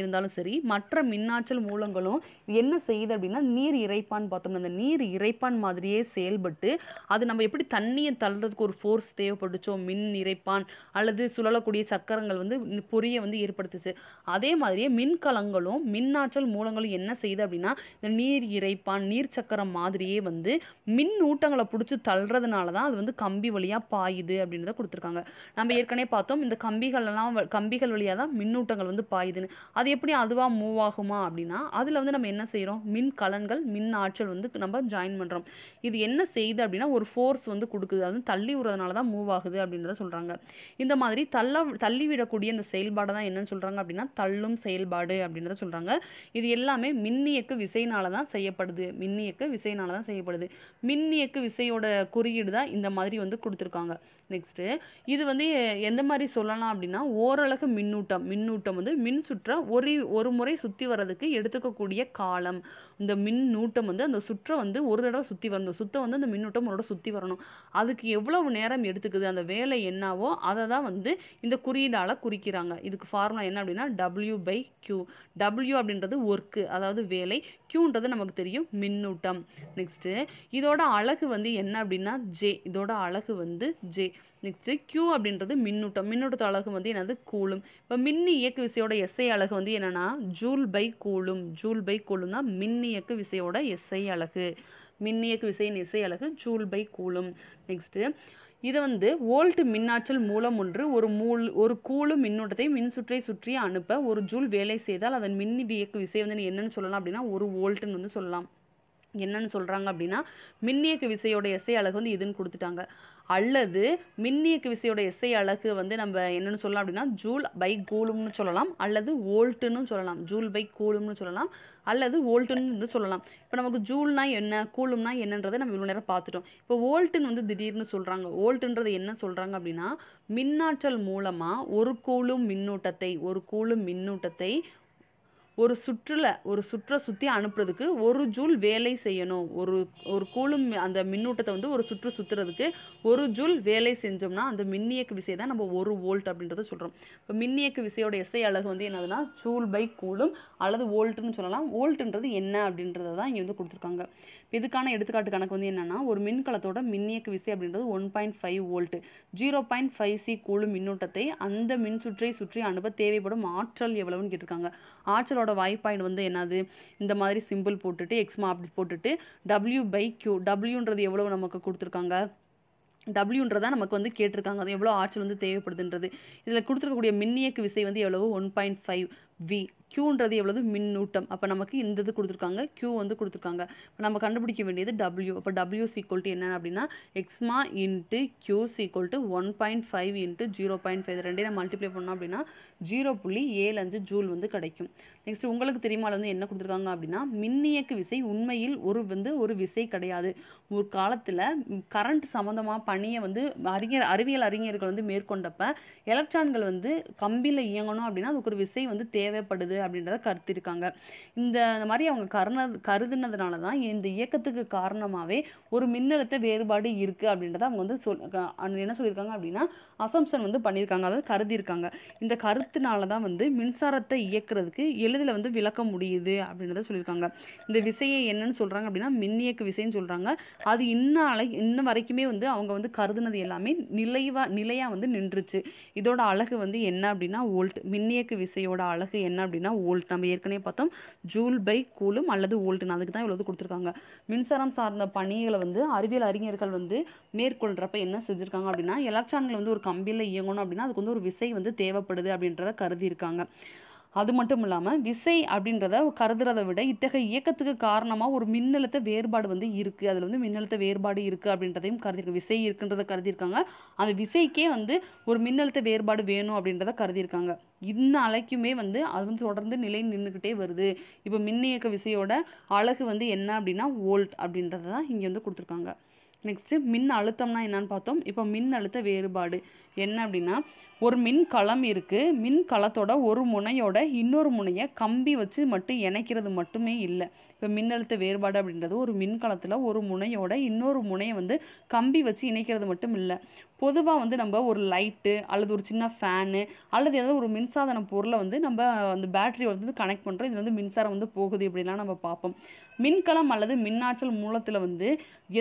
A: இருந்தாலும் சரி மற்ற மின்னாற்றல் மூலங்களும் என்ன செய்யுது அப்படின்னா நீர் இறைப்பான் பார்த்தோம்னா அந்த நீர் இறைப்பான் மாதிரியே செயல்பட்டு அது நம்ம எப்படி தண்ணியை தள்ளுறதுக்கு ஒரு ஃபோர்ஸ் தேவைப்பட்டுச்சோ மின் இறைப்பான் அல்லது சுழலக்கூடிய சக்கரங்கள் வந்து பொறியை வந்து ஏற்படுத்துச்சு அதே மாதிரியே மின்கலங்களும் மின்னாற்றல் மூலங்கள் கிரகங்களும் என்ன செய்யுது அப்படின்னா இந்த நீர் இறைப்பான் நீர் சக்கரம் மாதிரியே வந்து மின் ஊட்டங்களை பிடிச்சி தள்ளுறதுனால தான் அது வந்து கம்பி வழியாக பாயுது அப்படின்றத கொடுத்துருக்காங்க நம்ம ஏற்கனவே பார்த்தோம் இந்த கம்பிகள்லாம் கம்பிகள் வழியாக தான் மின்னூட்டங்கள் வந்து பாயுதுன்னு அது எப்படி அதுவாக மூவ் ஆகுமா அப்படின்னா அதில் வந்து நம்ம என்ன செய்கிறோம் மின் கலன்கள் மின் ஆற்றல் வந்து நம்ம ஜாயின் பண்ணுறோம் இது என்ன செய்யுது அப்படின்னா ஒரு ஃபோர்ஸ் வந்து கொடுக்குது அது தள்ளி விடுறதுனால தான் மூவ் ஆகுது அப்படின்றத சொல்கிறாங்க இந்த மாதிரி தள்ள தள்ளிவிடக்கூடிய இந்த செயல்பாடு தான் என்னன்னு சொல்கிறாங்க அப்படின்னா தள்ளும் செயல்பாடு அப்படின்றத சொல்கிறாங்க இது எல்லாம் எல்லாமே மின்னியக்கு விசையினால தான் செய்யப்படுது மின்னியக்கு விசையினால தான் செய்யப்படுது மின்னியக்கு விசையோட குறியீடு தான் இந்த மாதிரி வந்து கொடுத்துருக்காங்க நெக்ஸ்ட்டு இது வந்து எந்த மாதிரி சொல்லலாம் அப்படின்னா ஓரளவுக்கு மின்னூட்டம் மின்னூட்டம் வந்து மின் சுற்றை ஒரு ஒரு முறை சுற்றி வர்றதுக்கு எடுத்துக்கக்கூடிய காலம் இந்த மின்னூட்டம் வந்து அந்த சுற்றை வந்து ஒரு தடவை சுற்றி வரணும் சுத்தம் வந்து அந்த மின்னூட்டம் ஒரு தடவை சுற்றி வரணும் அதுக்கு எவ்வளவு நேரம் எடுத்துக்குது அந்த வேலை என்னாவோ அதை தான் வந்து இந்த குறியீடால் குறிக்கிறாங்க இதுக்கு ஃபார்முலா என்ன அப்படின்னா டபிள்யூ பை கியூ டபிள்யூ அப்படின்றது ஒர்க்கு அதாவது வேலை கியூன்றது நமக்கு தெரியும் மின்னூட்டம் நெக்ஸ்ட்டு இதோட அழகு வந்து என்ன அப்படின்னா ஜே இதோட அழகு வந்து ஜே நெக்ஸ்ட்டு க்யூ அப்படின்றது மின்னூட்டம் மின்னூட்டத்து அழகு வந்து என்னது கூலும் இப்போ மின்னி இயக்கு விசையோட எஸ்ஐ அழகு வந்து என்னென்னா joule by coulomb joule by coulomb தான் மின் இயக்கு விசையோட எஸ்ஐ அழகு மின் இயக்கு விசையின் இசை அழகு ஜூல் பை கூலும் நெக்ஸ்ட்டு இதை வந்து ஓல்ட்டு மின்னாற்றல் மூலம் ஒன்று ஒரு மூல் ஒரு மின்னூட்டத்தை மின் சுற்றை சுற்றி அனுப்ப ஒரு ஜூல் வேலை செய்தால் அதன் மின் இயக்கு விசை வந்து என்னென்னு சொல்லலாம் அப்படின்னா ஒரு வோல்ட்டுன்னு வந்து சொல்லலாம் என்னன்னு சொல்கிறாங்க அப்படின்னா மின்னியக்கு விசையோட எஸ்ஐ அழகு வந்து இதுன்னு கொடுத்துட்டாங்க அல்லது மின்னியக்கு விசையோட எஸ்ஐ அழகு வந்து நம்ம என்னென்னு சொல்லலாம் அப்படின்னா ஜூல் பை கூலும்னு சொல்லலாம் அல்லது ஓல்ட்டுன்னு சொல்லலாம் ஜூல் பை கூலும்னு சொல்லலாம் அல்லது வோல்ட்டுன்னு வந்து சொல்லலாம் இப்போ நமக்கு ஜூல்னா என்ன கூலும்னா என்னன்றதை நம்ம இவ்வளோ நேரம் பார்த்துட்டோம் இப்போ வோல்ட்டுன்னு வந்து திடீர்னு சொல்கிறாங்க ஓல்ட்டுன்றது என்ன சொல்கிறாங்க அப்படின்னா மின்னாற்றல் மூலமாக ஒரு கூலும் மின்னூட்டத்தை ஒரு கூலும் மின்னூட்டத்தை ஒரு சுற்றுல ஒரு சுற்றை சுற்றி அனுப்புறதுக்கு ஒரு ஜூல் வேலை செய்யணும் ஒரு ஒரு கூலும் அந்த மின்னூட்டத்தை வந்து ஒரு சுற்று சுற்றுறதுக்கு ஒரு ஜூல் வேலை செஞ்சோம்னா அந்த மின்னியக்கு விசையை தான் நம்ம ஒரு வோல்ட் அப்படின்றத சொல்கிறோம் இப்போ மின்னியக்கு விசையோட எஸ்ஐ அழகு வந்து என்னதுன்னா ஜூல் பை கூலும் அல்லது வோல்ட்டுன்னு சொல்லலாம் வோல்ட்டுன்றது என்ன அப்படின்றத தான் இங்கே வந்து கொடுத்துருக்காங்க இதுக்கான எடுத்துக்காட்டு கணக்கு வந்து என்னென்னா ஒரு மின்கலத்தோட மின்னியக்கு விசை அப்படின்றது one point five volt zero point five C கூழு மின்னூட்டத்தை அந்த மின் சுற்றை சுற்றி அனுப்ப தேவைப்படும் ஆற்றல் எவ்வளவுன்னு கேட்டிருக்காங்க ஆற்றலோட வாய் பாயிண்ட் வந்து என்னது இந்த மாதிரி சிம்பிள் போட்டுட்டு எக்ஸ்மா அப்படி போட்டுட்டு டபிள்யூ பை கியூ டபிள்யூன்றது எவ்வளவு நமக்கு கொடுத்துருக்காங்க டபிள்யூன்றதான் நமக்கு வந்து கேட்டிருக்காங்க அது எவ்வளோ ஆற்றல் வந்து தேவைப்படுதுன்றது இதில் கொடுத்துருக்கக்கூடிய மின்னியக்கு விசை வந்து எவ்வளவு ஒன் பாயிண்ட் ஃபைவ் வி க்யூன்றது எவ்வளவு மின்னூட்டம் அப்போ நமக்கு இந்த இது கொடுத்துருக்காங்க க்யூ வந்து கொடுத்துருக்காங்க இப்போ நம்ம கண்டுபிடிக்க வேண்டியது டபிள்யூ அப்போ டபிள்யூ சீக்வல் டு என்ன அப்படின்னா எக்ஸ்மா into Q sequel to one point five into zero point five ரெண்டே நான் மல்டிப்ளை பண்ணோம் அப்படின்னா ஜீரோ புள்ளி ஏழு அஞ்சு ஜூல் வந்து கிடைக்கும் நெக்ஸ்ட் உங்களுக்கு தெரியுமால வந்து என்ன கொடுத்துருக்காங்க அப்படின்னா மின்னியக்கு விசை உண்மையில் ஒரு வந்து ஒரு விசை கிடையாது ஒரு காலத்தில் கரண்ட் சம்மந்தமாக பணியை வந்து அறிஞர் அறிவியல் அறிஞர்கள் வந்து மேற்கொண்டப்ப எலக்ட்ரான்கள் வந்து கம்பியில் இயங்கணும் அப்படின்னா அதுக்கு ஒரு விசை வந்து தேவை தேவைப்படுது அப்படின்றத கருத்திருக்காங்க இந்த மாதிரி அவங்க கருண கருதுனதுனால தான் இந்த இயக்கத்துக்கு காரணமாகவே ஒரு மின்னழுத்த வேறுபாடு இருக்குது அப்படின்றத அவங்க வந்து சொல் என்ன சொல்லியிருக்காங்க அப்படின்னா அசம்சன் வந்து பண்ணியிருக்காங்க அதாவது கருதியிருக்காங்க இந்த கருத்துனால தான் வந்து மின்சாரத்தை இயக்கிறதுக்கு எளிதில் வந்து விளக்க முடியுது அப்படின்றத சொல்லியிருக்காங்க இந்த விசையை என்னன்னு சொல்கிறாங்க அப்படின்னா மின் மின்னியக்கு விசைன்னு சொல்கிறாங்க அது இன்னால இன்ன வரைக்குமே வந்து அவங்க வந்து கருதுனது எல்லாமே நிலைவாக நிலையாக வந்து நின்றுச்சு இதோட அழகு வந்து என்ன அப்படின்னா ஓல்ட் மின்னியக்கு விசையோட அழகு என்ன அப்படின்னா வோல்ட் நம்ம ஏற்கனவே பார்த்தோம் ஜூல் பை கூலும் அல்லது வோல்ட்னு அதுக்கு தான் இவ்வளோ கொடுத்துருக்காங்க மின்சாரம் சார்ந்த பணிகளை வந்து அறிவியல் அறிஞர்கள் வந்து மேற்கொள்கிறப்ப என்ன செஞ்சுருக்காங்க அப்படின்னா எலக்ட்ரான்கள் வந்து ஒரு கம்பியில் இயங்கணும் அப்படின்னா அதுக்கு வந்து ஒரு விசை வந்து தேவைப்படுது அப்படின்றத கருதி இருக்காங்க அது மட்டும் இல்லாமல் விசை அப்படின்றத கருதுறத விட இத்தகைய இயக்கத்துக்கு காரணமாக ஒரு மின்னழுத்த வேறுபாடு வந்து இருக்குது அதில் வந்து மின்னழுத்த வேறுபாடு இருக்குது அப்படின்றதையும் கருதியிருக்காங்க விசை இருக்குன்றதை கருதியிருக்காங்க அந்த விசைக்கே வந்து ஒரு மின்னழுத்த வேறுபாடு வேணும் அப்படின்றத கருதியிருக்காங்க இந்த அலைக்குமே வந்து அது வந்து தொடர்ந்து நிலை நின்றுக்கிட்டே வருது இப்போ மின்னியக்க விசையோட அழகு வந்து என்ன அப்படின்னா ஓல்ட் அப்படின்றத தான் இங்கே வந்து கொடுத்துருக்காங்க நெக்ஸ்ட்டு மின் அழுத்தம்னா என்னன்னு பார்த்தோம் இப்போ மின் அழுத்த வேறுபாடு என்ன அப்படின்னா ஒரு மின் களம் இருக்குது மின் ஒரு முனையோட இன்னொரு முனையை கம்பி வச்சு மட்டும் இணைக்கிறது மட்டுமே இல்லை இப்போ மின்னழுத்த வேறுபாடு அப்படின்றது ஒரு மின்கலத்தில் ஒரு முனையோட இன்னொரு முனையை வந்து கம்பி வச்சு இணைக்கிறது மட்டும் இல்லை பொதுவாக வந்து நம்ம ஒரு லைட்டு அல்லது ஒரு சின்ன ஃபேனு அல்லது ஏதாவது ஒரு மின்சாதன பொருளை வந்து நம்ம அந்த பேட்டரி வந்து கனெக்ட் பண்ணுறோம் இது வந்து மின்சாரம் வந்து போகுது இப்படிலாம் நம்ம பார்ப்போம் மின்கலம் அல்லது மின்னாற்றல் மூலத்தில் வந்து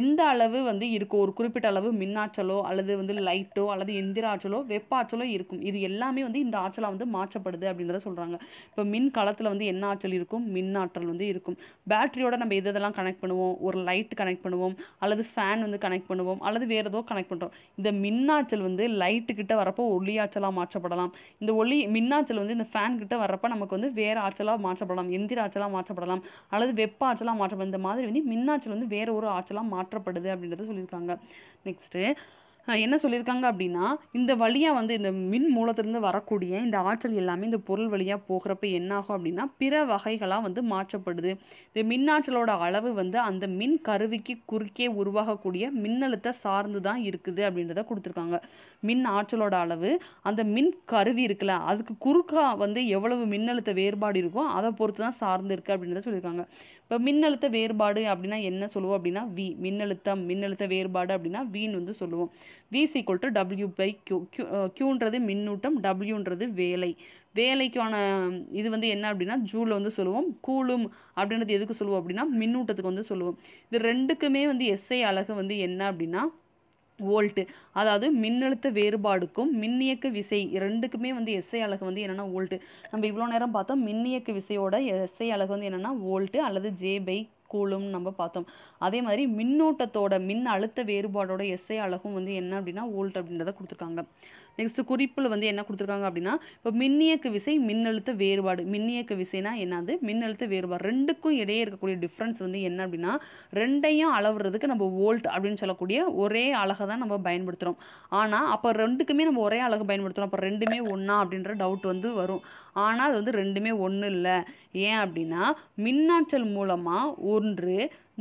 A: எந்த அளவு வந்து இருக்கோ ஒரு குறிப்பிட்ட அளவு மின்னாற்றலோ அல்லது வந்து லைட்டோ அல்லது எந்த எதிராற்றலோ வெப்பாற்றலோ இருக்கும் இது எல்லாமே வந்து இந்த ஆற்றலாக வந்து மாற்றப்படுது அப்படின்றத சொல்கிறாங்க இப்போ மின் களத்தில் வந்து என்ன ஆற்றல் இருக்கும் மின் ஆற்றல் வந்து இருக்கும் பேட்டரியோட நம்ம எது இதெல்லாம் கனெக்ட் பண்ணுவோம் ஒரு லைட் கனெக்ட் பண்ணுவோம் அல்லது ஃபேன் வந்து கனெக்ட் பண்ணுவோம் அல்லது வேறு ஏதோ கனெக்ட் பண்ணுறோம் இந்த மின்னாற்றல் வந்து லைட்டுக்கிட்ட வரப்போ ஒளி ஆற்றலாக மாற்றப்படலாம் இந்த ஒளி மின்னாற்றல் வந்து இந்த ஃபேன் கிட்ட வரப்போ நமக்கு வந்து வேறு ஆற்றலாக மாற்றப்படலாம் எந்திர ஆற்றலாக மாற்றப்படலாம் அல்லது வெப்ப ஆற்றலாக மாற்றப்படும் இந்த மாதிரி வந்து மின்னாற்றல் வந்து வேறு ஒரு ஆற்றலாக மாற்றப்படுது அப்படின்றத சொல்லியிருக்காங்க நெக்ஸ்ட்டு என்ன சொல்லியிருக்காங்க அப்படின்னா இந்த வழியாக வந்து இந்த மின் மூலத்திலிருந்து வரக்கூடிய இந்த ஆற்றல் எல்லாமே இந்த பொருள் வழியாக போகிறப்ப என்னாகும் அப்படின்னா பிற வகைகளாக வந்து மாற்றப்படுது இந்த மின்னாற்றலோட அளவு வந்து அந்த மின் கருவிக்கு குறுக்கே உருவாகக்கூடிய மின்னழுத்த சார்ந்து தான் இருக்குது அப்படின்றத கொடுத்துருக்காங்க மின் ஆற்றலோட அளவு அந்த மின் கருவி இருக்குல்ல அதுக்கு குறுக்கா வந்து எவ்வளவு மின்னழுத்த வேறுபாடு இருக்கோ அதை பொறுத்து தான் சார்ந்து இருக்குது அப்படின்றத சொல்லியிருக்காங்க இப்போ மின்னழுத்த வேறுபாடு அப்படின்னா என்ன சொல்லுவோம் அப்படின்னா வி மின்னழுத்தம் மின்னழுத்த வேறுபாடு அப்படின்னா வின்னு வந்து சொல்லுவோம் V equal to W by Q Q கியூன்றது மின்னூட்டம் டபிள்யூன்றது வேலை வேலைக்கான இது வந்து என்ன அப்படின்னா ஜூலில் வந்து சொல்லுவோம் கூலும் அப்படின்றது எதுக்கு சொல்லுவோம் அப்படின்னா மின்னூட்டத்துக்கு வந்து சொல்லுவோம் இது ரெண்டுக்குமே வந்து எஸ்ஐ அழகு வந்து என்ன அப்படின்னா வோல்ட்டு அதாவது மின்னழுத்த வேறுபாடுக்கும் மின்னியக்க விசை ரெண்டுக்குமே வந்து எஸ்ஐ அழகு வந்து என்னென்னா வோல்ட்டு நம்ம இவ்வளோ நேரம் பார்த்தோம் மின்னியக்க விசையோட எஸ்ஐ அழகு வந்து என்னென்னா வோல்ட்டு அல்லது ஜே பை கூலும் நம்ம பார்த்தோம் அதே மாதிரி மின்னோட்டத்தோட மின் அழுத்த வேறுபாடோட எஸ்ஐ அழகும் வந்து என்ன அப்படின்னா வோல்ட் அப்படின்றத கொடுத்துருக்காங்க நெக்ஸ்ட்டு குறிப்பில் வந்து என்ன கொடுத்துருக்காங்க அப்படின்னா இப்போ மின்னியக்க விசை மின்னழுத்த வேறுபாடு மின்னியக்க விசைனா என்னது மின்னழுத்த வேறுபாடு ரெண்டுக்கும் இடையே இருக்கக்கூடிய டிஃப்ரென்ஸ் வந்து என்ன அப்படின்னா ரெண்டையும் அளவுறதுக்கு நம்ம வோல்ட் அப்படின்னு சொல்லக்கூடிய ஒரே அழகை தான் நம்ம பயன்படுத்துகிறோம் ஆனால் அப்போ ரெண்டுக்குமே நம்ம ஒரே அழகு பயன்படுத்துகிறோம் அப்போ ரெண்டுமே ஒன்றா அப்படின்ற டவுட் வந்து வரும் ஆனால் அது வந்து ரெண்டுமே ஒன்றும் இல்லை ஏன் அப்படின்னா மின்னாற்றல் மூலமாக ஒன்று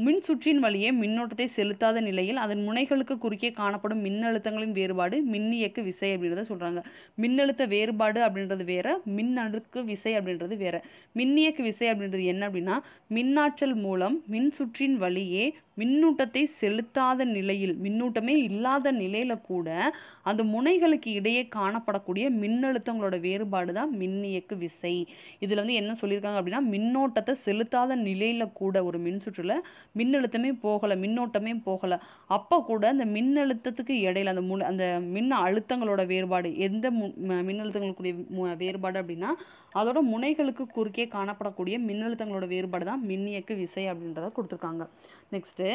A: மின் சுற்றின் வழியே மின்னோட்டத்தை செலுத்தாத நிலையில் அதன் முனைகளுக்கு குறுக்கே காணப்படும் மின்னழுத்தங்களின் வேறுபாடு மின்னியக்கு விசை அப்படின்றத சொல்கிறாங்க மின்னழுத்த வேறுபாடு அப்படின்றது வேற மின்னழுக்கு விசை அப்படின்றது வேற மின்னியக்கு விசை அப்படின்றது என்ன அப்படின்னா மின்னாற்றல் மூலம் மின் சுற்றின் வழியே மின்னூட்டத்தை செலுத்தாத நிலையில் மின்னூட்டமே இல்லாத நிலையில் கூட அந்த முனைகளுக்கு இடையே காணப்படக்கூடிய மின்னழுத்தங்களோட வேறுபாடு தான் மின்னியக்கு விசை இதில் வந்து என்ன சொல்லியிருக்காங்க அப்படின்னா மின்னோட்டத்தை செலுத்தாத நிலையில் கூட ஒரு மின்சுற்றில் மின்னழுத்தமே போகலை மின்னோட்டமே போகலை அப்போ கூட அந்த மின்னழுத்தத்துக்கு இடையில அந்த முன் அந்த மின்ன அழுத்தங்களோட வேறுபாடு எந்த மின்னழுத்தங்களுக்குரிய வேறுபாடு அப்படின்னா அதோட முனைகளுக்கு குறுக்கே காணப்படக்கூடிய மின்னழுத்தங்களோட வேறுபாடு தான் மின்னியக்கு விசை அப்படின்றத கொடுத்துருக்காங்க நெக்ஸ்ட்டு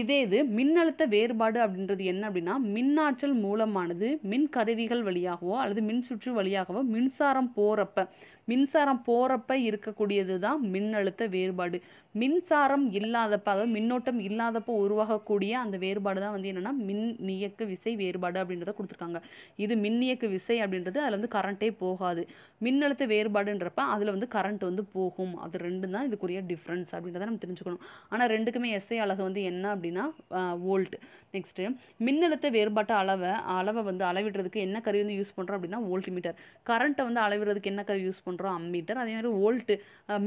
A: இதே இது மின்னழுத்த வேறுபாடு அப்படின்றது என்ன அப்படின்னா மின்னாற்றல் மூலமானது மின் கருவிகள் வழியாகவோ அல்லது மின் சுற்று வழியாகவோ மின்சாரம் போகிறப்ப மின்சாரம் போகிறப்ப இருக்கக்கூடியது தான் மின்னழுத்த வேறுபாடு மின்சாரம் இல்லாதப்ப அதாவது மின்னோட்டம் இல்லாதப்போ உருவாகக்கூடிய அந்த வேறுபாடு தான் வந்து என்னென்னா மின் இயக்கு விசை வேறுபாடு அப்படின்றத கொடுத்துருக்காங்க இது மின் இயக்கு விசை அப்படின்றது அதில் வந்து கரண்ட்டே போகாது மின்னழுத்த வேறுபாடுன்றப்ப அதில் வந்து கரண்ட் வந்து போகும் அது ரெண்டு தான் இதுக்குரிய டிஃப்ரென்ஸ் அப்படின்றத நம்ம தெரிஞ்சுக்கணும் ஆனால் ரெண்டுக்குமே எஸ்ஐ அழகு வந்து என்ன அப்படின்னா வோல்ட் நெக்ஸ்ட்டு மின்னழுத்த வேறுபாட்டு அளவை அளவை வந்து அளவிடுறதுக்கு என்ன கருவி வந்து யூஸ் பண்ணுறோம் அப்படின்னா வோல்ட் மீட்டர் கரண்ட்டை வந்து அளவிடுறதுக்கு என்ன கருவி யூஸ் பண்ணுறோம் அம்மீட்டர் அதே மாதிரி வோல்ட்டு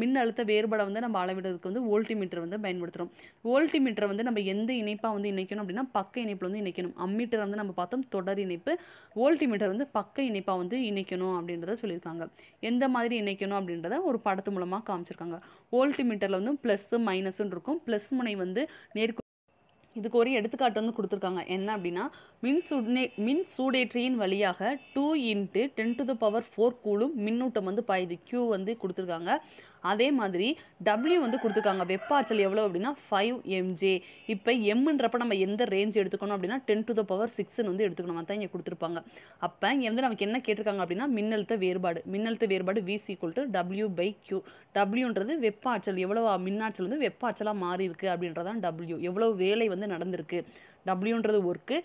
A: மின்னழுத்த வேறுபாடை வந்து நம்ம அளவிடுறதுக்கு வந்து வந்து வோல்டிமீட்டர் வந்து பயன்படுத்துகிறோம் வோல்டிமீட்டர் வந்து நம்ம எந்த இணைப்பாக வந்து இணைக்கணும் அப்படின்னா பக்க இணைப்பில் வந்து இணைக்கணும் அம்மீட்டர் வந்து நம்ம பார்த்தோம் தொடர் இணைப்பு வோல்டிமீட்டர் வந்து பக்க இணைப்பாக வந்து இணைக்கணும் அப்படின்றத சொல்லியிருக்காங்க எந்த மாதிரி இணைக்கணும் அப்படின்றத ஒரு படத்து மூலமாக காமிச்சிருக்காங்க வோல்டிமீட்டரில் வந்து ப்ளஸ்ஸு மைனஸுன்னு இருக்கும் ப்ளஸ் முனை வந்து நேர்க்கு இதுக்கு ஒரு எடுத்துக்காட்டு வந்து கொடுத்துருக்காங்க என்ன அப்படின்னா மின் சுடே மின் சூடேற்றியின் வழியாக two into ten to the power four coulomb மின்னூட்டம் வந்து பாயுது கியூ வந்து கொடுத்துருக்காங்க அதே மாதிரி டபிள்யூ வந்து கொடுத்துருக்காங்க வெப்பாற்றல் எவ்வளோ அப்படின்னா ஃபைவ் எம்ஜே இப்போ எம்ன்றப்ப நம்ம எந்த ரேஞ்ச் எடுத்துக்கணும் அப்படின்னா டென் டு த பவர் சிக்ஸ்ன்னு வந்து எடுத்துக்கணும் அதான் இங்கே கொடுத்துருப்பாங்க அப்போ இங்கே வந்து நமக்கு என்ன கேட்டிருக்காங்க அப்படின்னா மின்னழுத்த வேறுபாடு மின்னழுத்த வேறுபாடு V is equal to W by Q டபிள்யூன்றது வெப்பாற்றல் எவ்வளோ மின்னாற்றல் வந்து வெப்பாற்றலாக மாறி இருக்குது அப்படின்றதான் டபிள்யூ எவ்வளோ வேலை வந்து நடந்திருக்கு டபிள்யூன்றது ஒர்க்கு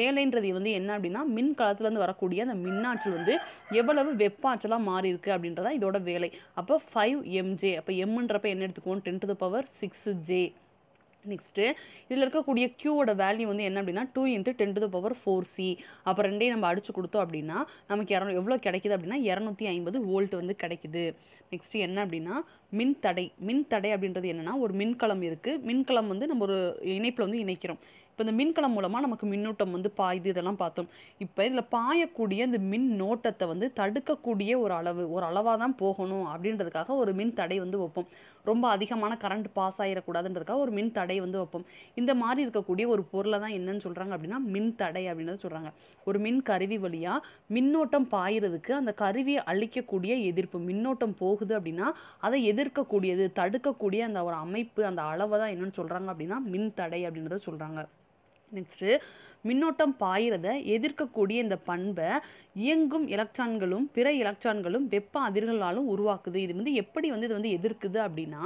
A: வேலைன்றது வந்து என்ன அப்படின்னா மின் காலத்துலேருந்து வரக்கூடிய அந்த மின்னாற்றல் வந்து எவ்வளவு வெப்ப மாறி இருக்குது அப்படின்றத இதோட வேலை அப்போ ஃபைவ் எம்ஜே அப்போ எம்ன்றப்ப என்ன எடுத்துக்குவோம் ten to the power six J next இதில் இருக்கக்கூடிய க்யூவோட வேல்யூ வந்து என்ன அப்படின்னா two into ten to the power four C அப்போ ரெண்டையும் நம்ம அடிச்சு கொடுத்தோம் அப்படின்னா நமக்கு இரநூ எவ்வளோ கிடைக்குது அப்படின்னா இரநூத்தி ஐம்பது வோல்ட் வந்து கிடைக்குது நெக்ஸ்ட்டு என்ன அப்படின்னா மின் தடை மின் தடை அப்படின்றது என்னென்னா ஒரு மின்கலம் இருக்குது மின்கலம் வந்து நம்ம ஒரு இணைப்பில் வந்து இணைக்கிறோம் இப்போ இந்த மின்கலம் மூலமாக நமக்கு மின்னூட்டம் வந்து பாயுது இதெல்லாம் பார்த்தோம் இப்போ இதில் பாயக்கூடிய இந்த மின் நோட்டத்தை வந்து தடுக்கக்கூடிய ஒரு அளவு ஒரு அளவாக தான் போகணும் அப்படின்றதுக்காக ஒரு மின் தடை வந்து வைப்போம் ரொம்ப அதிகமான கரண்ட் பாஸ் ஆகிடக்கூடாதுன்றதுக்காக ஒரு மின் தடை வந்து வைப்போம் இந்த மாதிரி இருக்கக்கூடிய ஒரு பொருளை தான் என்னன்னு சொல்கிறாங்க அப்படின்னா மின் தடை அப்படின்றத சொல்கிறாங்க ஒரு மின் கருவி வழியாக மின்னோட்டம் பாயிறதுக்கு அந்த கருவியை அழிக்கக்கூடிய எதிர்ப்பு மின்னோட்டம் போகுது அப்படின்னா அதை எதிர்க்கக்கூடியது தடுக்கக்கூடிய அந்த ஒரு அமைப்பு அந்த அளவை தான் என்னன்னு சொல்கிறாங்க அப்படின்னா மின் தடை அப்படின்றத சொல்கிறாங்க நெக்ஸ்ட்டு மின்னோட்டம் பாயிறத எதிர்க்கக்கூடிய இந்த பண்பை இயங்கும் எலக்ட்ரான்களும் பிற எலக்ட்ரான்களும் வெப்ப அதிர்களாலும் உருவாக்குது இது வந்து எப்படி வந்து இது வந்து எதிர்க்குது அப்படின்னா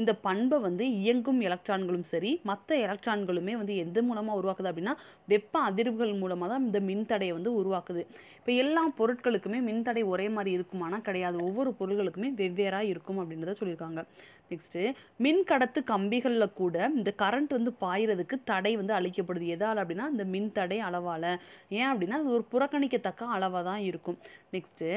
A: இந்த பண்பை வந்து இயங்கும் எலக்ட்ரான்களும் சரி மற்ற எலக்ட்ரான்களுமே வந்து எந்த மூலமாக உருவாக்குது அப்படின்னா வெப்ப அதிர்வுகள் மூலமாக தான் இந்த மின்தடையை வந்து உருவாக்குது இப்போ எல்லா பொருட்களுக்குமே மின்தடை ஒரே மாதிரி இருக்குமானா கிடையாது ஒவ்வொரு பொருள்களுக்குமே வெவ்வேறாக இருக்கும் அப்படின்றத சொல்லியிருக்காங்க நெக்ஸ்ட்டு மின்கடத்து கம்பிகளில் கூட இந்த கரண்ட் வந்து பாயிறதுக்கு தடை வந்து அளிக்கப்படுது எதால் அப்படின்னா இந்த மின்தடை அளவால் ஏன் அப்படின்னா அது ஒரு புறக்கணிக்கத்தக்க அளவு கலவை தான் இருக்கும் நெக்ஸ்ட்டு